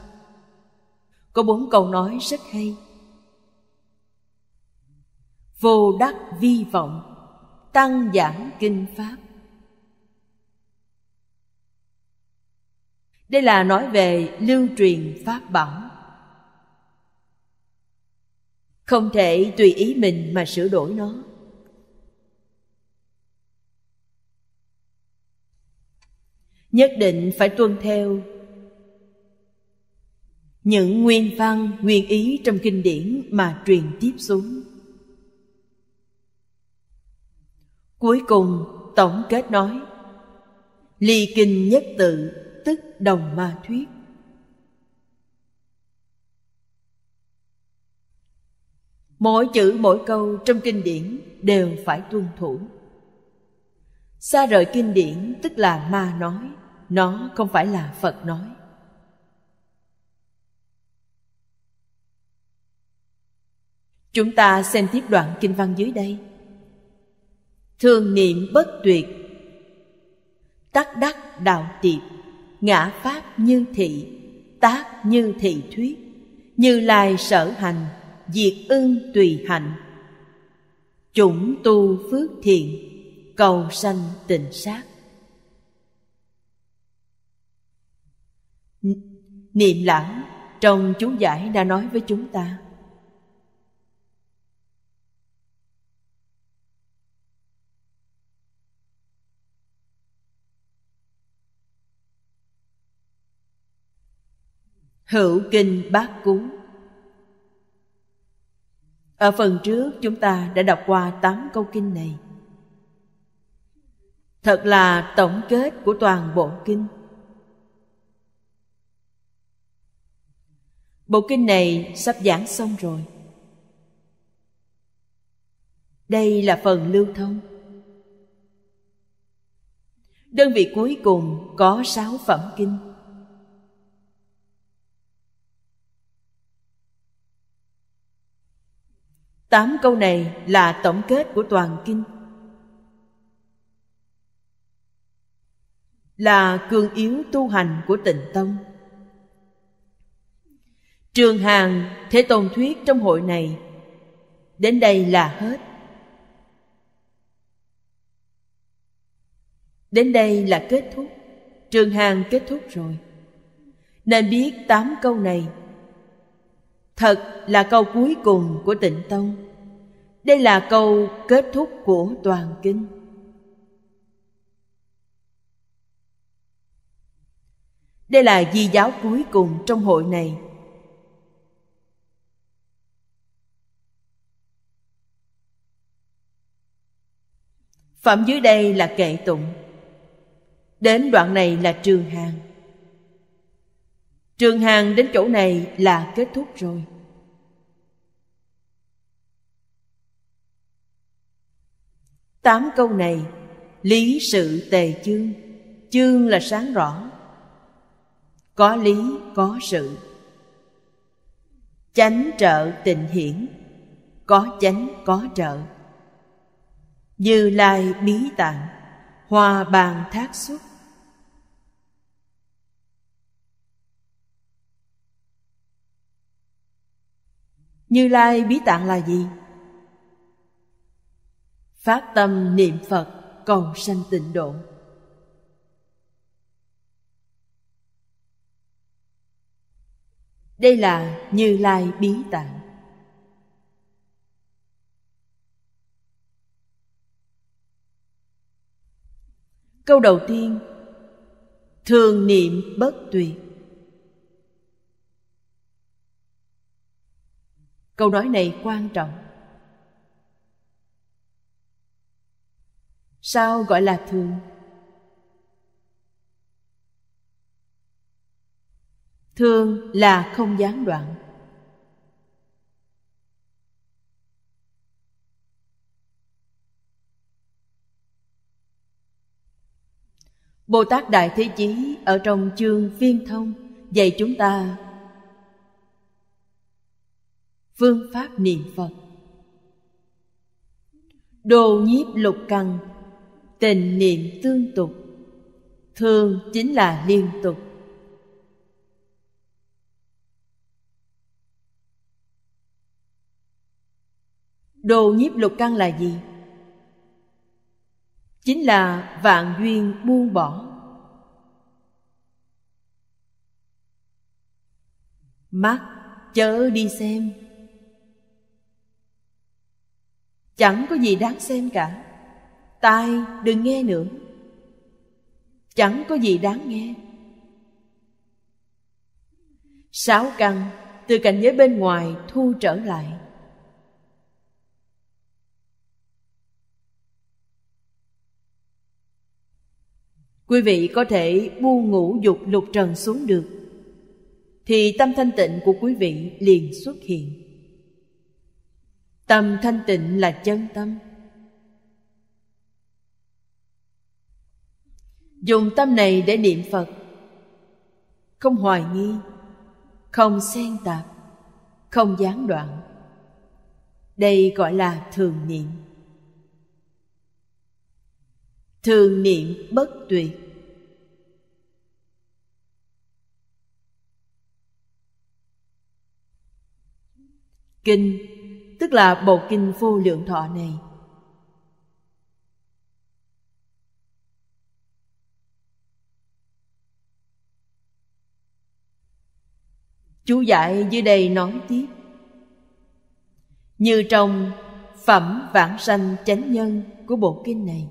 S1: có bốn câu nói rất hay vô đắc vi vọng tăng giảng kinh pháp đây là nói về lưu truyền pháp bảo không thể tùy ý mình mà sửa đổi nó nhất định phải tuân theo những nguyên văn nguyên ý trong kinh điển mà truyền tiếp xuống cuối cùng tổng kết nói ly kinh nhất tự tức đồng ma thuyết mỗi chữ mỗi câu trong kinh điển đều phải tuân thủ xa rời kinh điển tức là ma nói nó không phải là phật nói chúng ta xem tiếp đoạn kinh văn dưới đây thường niệm bất tuyệt tắc đắc đạo tiệp ngã pháp như thị tác như thị thuyết như lai sở hành diệt ưng tùy hạnh chủng tu phước thiện cầu sanh tịnh sát niệm lãng trong chú giải đã nói với chúng ta hữu kinh bát cú ở phần trước chúng ta đã đọc qua 8 câu kinh này. Thật là tổng kết của toàn bộ kinh. Bộ kinh này sắp giảng xong rồi. Đây là phần lưu thông. Đơn vị cuối cùng có sáu phẩm kinh. Tám câu này là tổng kết của toàn kinh. Là cương yếu tu hành của tịnh tông. Trường hàng Thế Tôn Thuyết trong hội này Đến đây là hết Đến đây là kết thúc Trường hàng kết thúc rồi Nên biết tám câu này thật là câu cuối cùng của tịnh tông đây là câu kết thúc của toàn kinh đây là di giáo cuối cùng trong hội này phẩm dưới đây là kệ tụng đến đoạn này là trường hàng Trường hàng đến chỗ này là kết thúc rồi. Tám câu này Lý sự tề chương Chương là sáng rõ Có lý có sự Chánh trợ tình hiển Có chánh có trợ Như lai bí tạng Hòa bàn thác xuất Như Lai bí tạng là gì? Phát tâm niệm Phật cầu sanh tịnh độ. Đây là Như Lai bí tạng. Câu đầu tiên Thường niệm bất tuyệt câu nói này quan trọng sao gọi là thường thường là không gián đoạn Bồ Tát Đại Thế Chí ở trong chương Viên Thông dạy chúng ta phương pháp niệm phật đồ nhiếp lục căn tình niệm tương tục thương chính là liên tục đồ nhiếp lục căn là gì chính là vạn duyên buông bỏ mắt chớ đi xem chẳng có gì đáng xem cả tai đừng nghe nữa chẳng có gì đáng nghe sáu căn từ cảnh giới bên ngoài thu trở lại quý vị có thể buông ngũ dục lục trần xuống được thì tâm thanh tịnh của quý vị liền xuất hiện tâm thanh tịnh là chân tâm dùng tâm này để niệm phật không hoài nghi không xen tạp không gián đoạn đây gọi là thường niệm thường niệm bất tuyệt kinh tức là bộ kinh vô lượng thọ này chú giải dưới đây nói tiếp như trong phẩm vãng sanh chánh nhân của bộ kinh này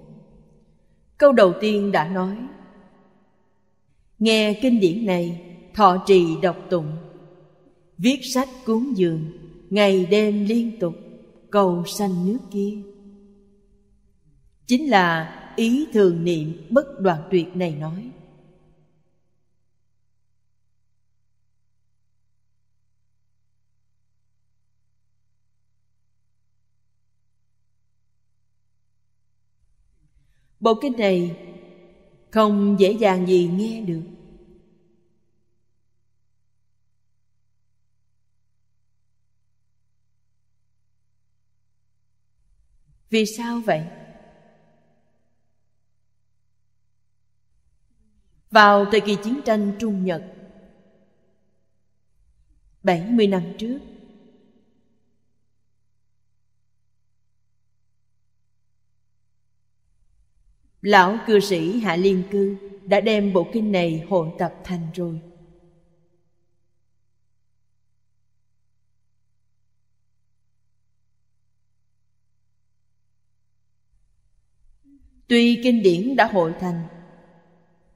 S1: câu đầu tiên đã nói nghe kinh điển này thọ trì đọc tụng viết sách cuốn dường ngày đêm liên tục cầu sanh nước kia chính là ý thường niệm bất đoạn tuyệt này nói bộ kinh này không dễ dàng gì nghe được Vì sao vậy? Vào thời kỳ chiến tranh Trung Nhật 70 năm trước Lão cư sĩ Hạ Liên Cư đã đem bộ kinh này hội tập thành rồi Tuy kinh điển đã hội thành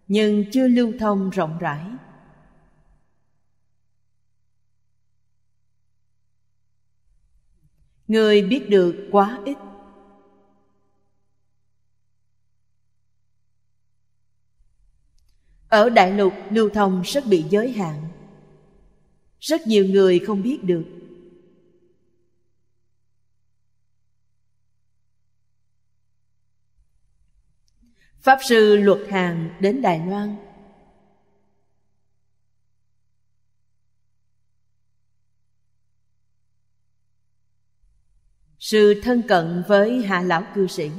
S1: nhưng chưa lưu thông rộng rãi. Người biết được quá ít. Ở đại lục lưu thông rất bị giới hạn. Rất nhiều người không biết được Pháp sư Luật Hàng đến Đài Loan sư thân cận với hạ lão cư sĩ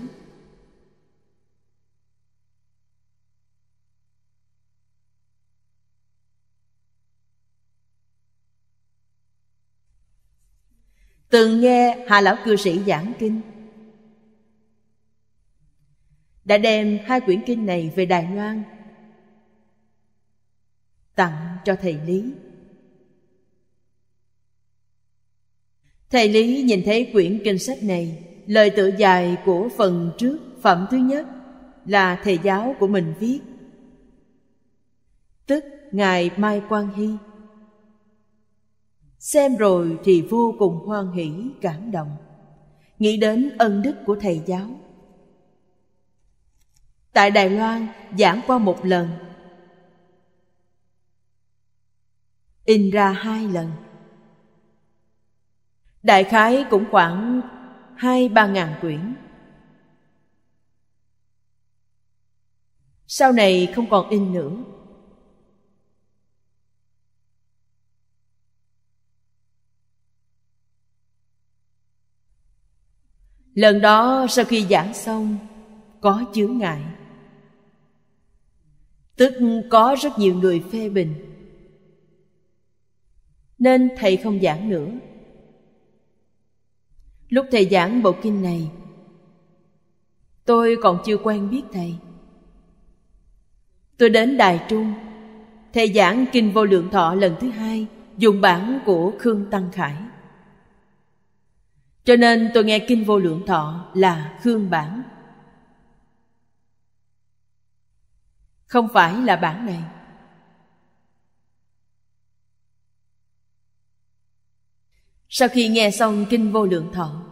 S1: Từng nghe hạ lão cư sĩ giảng kinh đã đem hai quyển kinh này về Đài Loan tặng cho thầy Lý. Thầy Lý nhìn thấy quyển kinh sách này, lời tựa dài của phần trước phẩm thứ nhất là thầy giáo của mình viết. Tức Ngài Mai Quang Hy. Xem rồi thì vô cùng hoan hỷ, cảm động. Nghĩ đến ân đức của thầy giáo tại Đài Loan giảng qua một lần in ra hai lần đại khái cũng khoảng hai ba ngàn quyển sau này không còn in nữa lần đó sau khi giảng xong có chướng ngại tức có rất nhiều người phê bình nên thầy không giảng nữa lúc thầy giảng bộ kinh này tôi còn chưa quen biết thầy tôi đến đài trung thầy giảng kinh vô lượng thọ lần thứ hai dùng bản của khương tăng khải cho nên tôi nghe kinh vô lượng thọ là khương bản không phải là bản này sau khi nghe xong kinh vô lượng thọ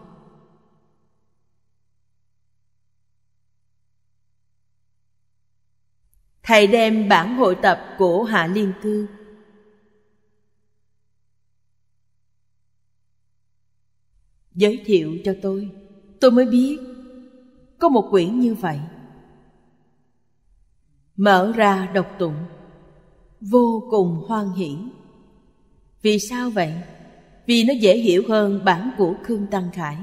S1: thầy đem bản hội tập của hạ liên cư giới thiệu cho tôi tôi mới biết có một quyển như vậy Mở ra đọc tụng Vô cùng hoan hiển Vì sao vậy? Vì nó dễ hiểu hơn bản của Khương Tăng Khải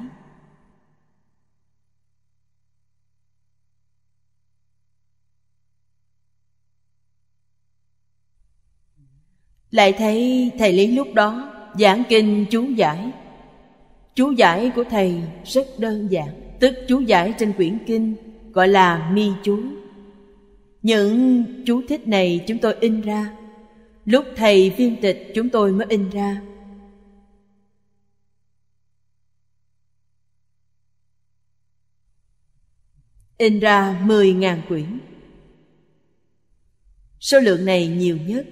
S1: Lại thấy thầy Lý lúc đó giảng kinh chú giải Chú giải của thầy rất đơn giản Tức chú giải trên quyển kinh gọi là mi chú những chú thích này chúng tôi in ra Lúc thầy viên tịch chúng tôi mới in ra In ra 10.000 quyển Số lượng này nhiều nhất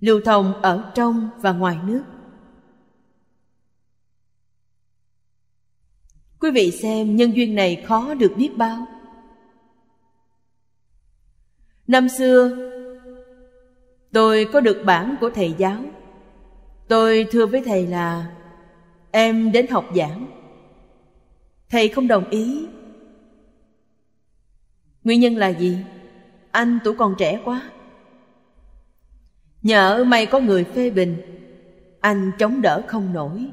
S1: Lưu thông ở trong và ngoài nước Quý vị xem nhân duyên này khó được biết bao Năm xưa, tôi có được bản của thầy giáo. Tôi thưa với thầy là em đến học giảng. Thầy không đồng ý. Nguyên nhân là gì? Anh tuổi còn trẻ quá. Nhờ may có người phê bình, anh chống đỡ không nổi.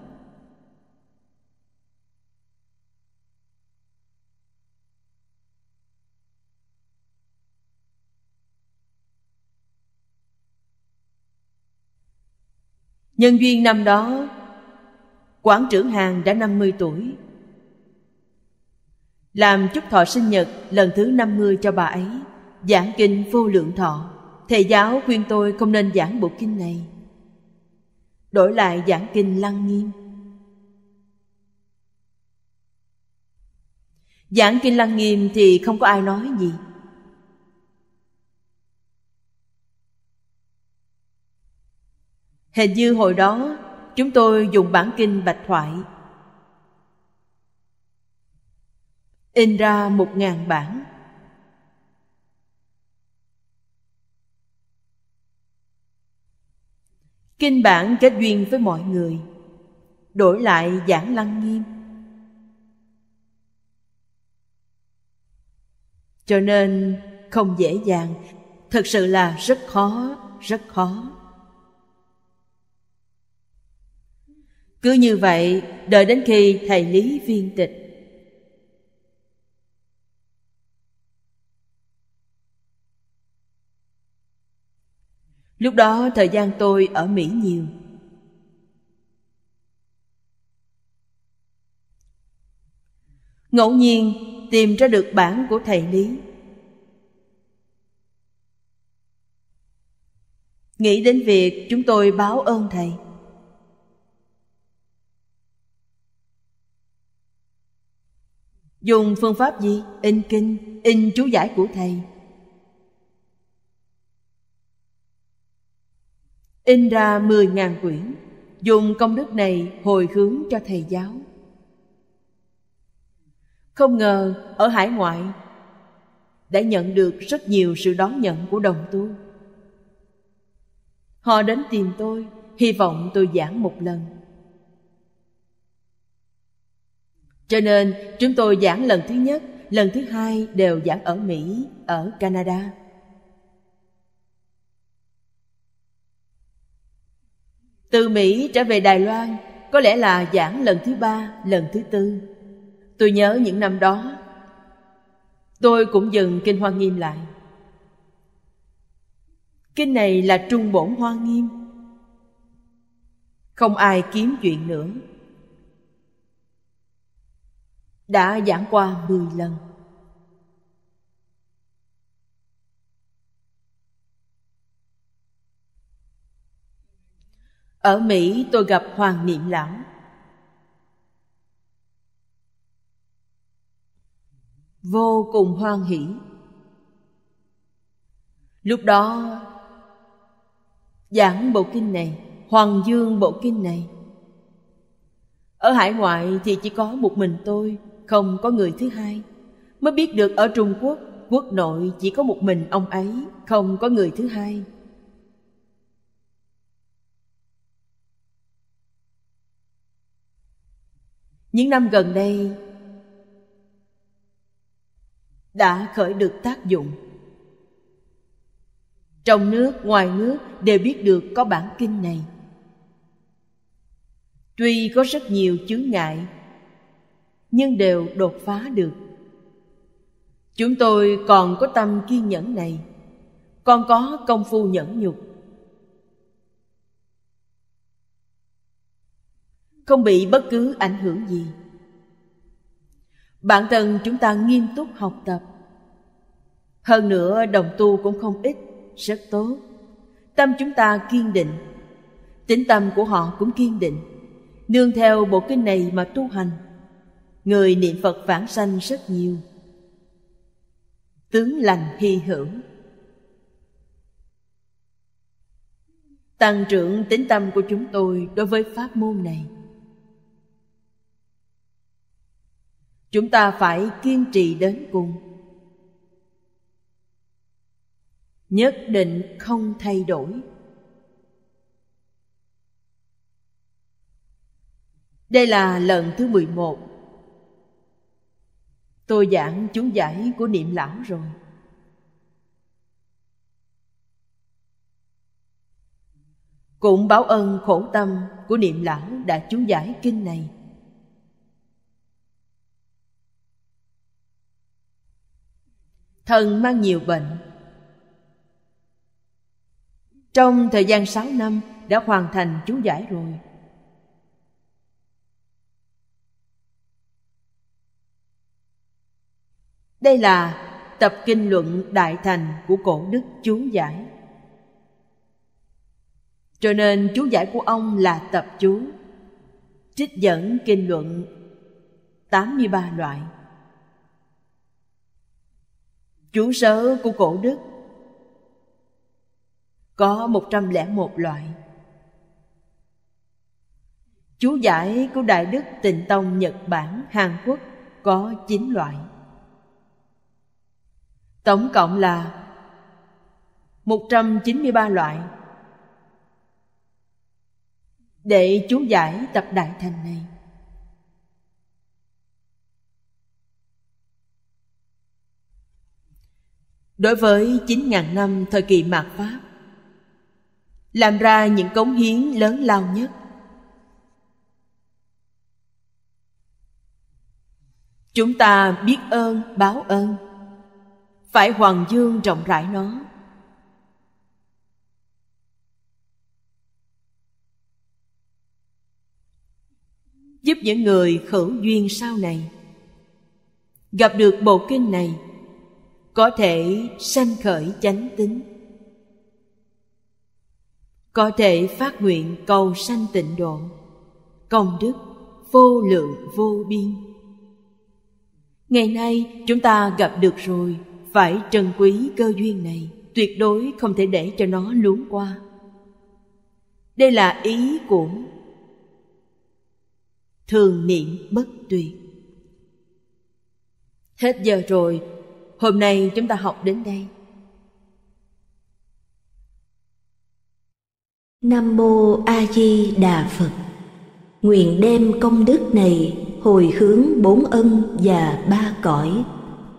S1: Nhân duyên năm đó, quản trưởng hàng đã 50 tuổi. Làm chúc thọ sinh nhật lần thứ 50 cho bà ấy, giảng kinh vô lượng thọ. Thầy giáo khuyên tôi không nên giảng bộ kinh này. Đổi lại giảng kinh lăng nghiêm. Giảng kinh lăng nghiêm thì không có ai nói gì Hình như hồi đó chúng tôi dùng bản kinh bạch thoại in ra một ngàn bản kinh bản kết duyên với mọi người đổi lại giảng lăng nghiêm cho nên không dễ dàng thật sự là rất khó rất khó cứ như vậy đợi đến khi thầy lý viên tịch lúc đó thời gian tôi ở mỹ nhiều ngẫu nhiên tìm ra được bản của thầy lý nghĩ đến việc chúng tôi báo ơn thầy dùng phương pháp gì in kinh in chú giải của thầy in ra 10.000 quyển dùng công đức này hồi hướng cho thầy giáo không ngờ ở hải ngoại đã nhận được rất nhiều sự đón nhận của đồng tu họ đến tìm tôi hy vọng tôi giảng một lần cho nên chúng tôi giảng lần thứ nhất lần thứ hai đều giảng ở mỹ ở canada từ mỹ trở về đài loan có lẽ là giảng lần thứ ba lần thứ tư tôi nhớ những năm đó tôi cũng dừng kinh hoa nghiêm lại kinh này là trung bổn hoa nghiêm không ai kiếm chuyện nữa đã giảng qua 10 lần. Ở Mỹ tôi gặp Hoàng Niệm Lão. Vô cùng hoan hỷ. Lúc đó giảng bộ kinh này, Hoàng Dương bộ kinh này. Ở hải ngoại thì chỉ có một mình tôi không có người thứ hai mới biết được ở trung quốc quốc nội chỉ có một mình ông ấy không có người thứ hai những năm gần đây đã khởi được tác dụng trong nước ngoài nước đều biết được có bản kinh này tuy có rất nhiều chướng ngại nhưng đều đột phá được chúng tôi còn có tâm kiên nhẫn này còn có công phu nhẫn nhục không bị bất cứ ảnh hưởng gì bản thân chúng ta nghiêm túc học tập hơn nữa đồng tu cũng không ít rất tốt tâm chúng ta kiên định tĩnh tâm của họ cũng kiên định nương theo bộ kinh này mà tu hành người niệm phật vãng sanh rất nhiều tướng lành hy hữu tăng trưởng tính tâm của chúng tôi đối với pháp môn này chúng ta phải kiên trì đến cùng nhất định không thay đổi đây là lần thứ 11 Tôi giảng chú giải của niệm lão rồi Cũng báo ơn khổ tâm của niệm lão đã chú giải kinh này Thần mang nhiều bệnh Trong thời gian 6 năm đã hoàn thành chú giải rồi Đây là tập kinh luận đại thành của cổ đức chú giải. Cho nên chú giải của ông là tập chú. Trích dẫn kinh luận 83 loại. Chú sớ của cổ đức có 101 loại. Chú giải của Đại Đức Tịnh Tông Nhật Bản, Hàn Quốc có 9 loại. Tổng cộng là 193 loại Để chú giải tập đại thành này Đối với 9.000 năm thời kỳ mạt Pháp Làm ra những cống hiến lớn lao nhất Chúng ta biết ơn, báo ơn phải hoàng dương rộng rãi nó giúp những người khẩu duyên sau này gặp được bộ kinh này có thể sanh khởi chánh tính có thể phát nguyện cầu sanh tịnh độ công đức vô lượng vô biên ngày nay chúng ta gặp được rồi phải trân quý cơ duyên này tuyệt đối không thể để cho nó luống qua đây là ý của thường niệm bất tuyệt hết giờ rồi hôm nay chúng ta học đến đây
S2: nam mô a di đà phật nguyện đem công đức này hồi hướng bốn ân và ba cõi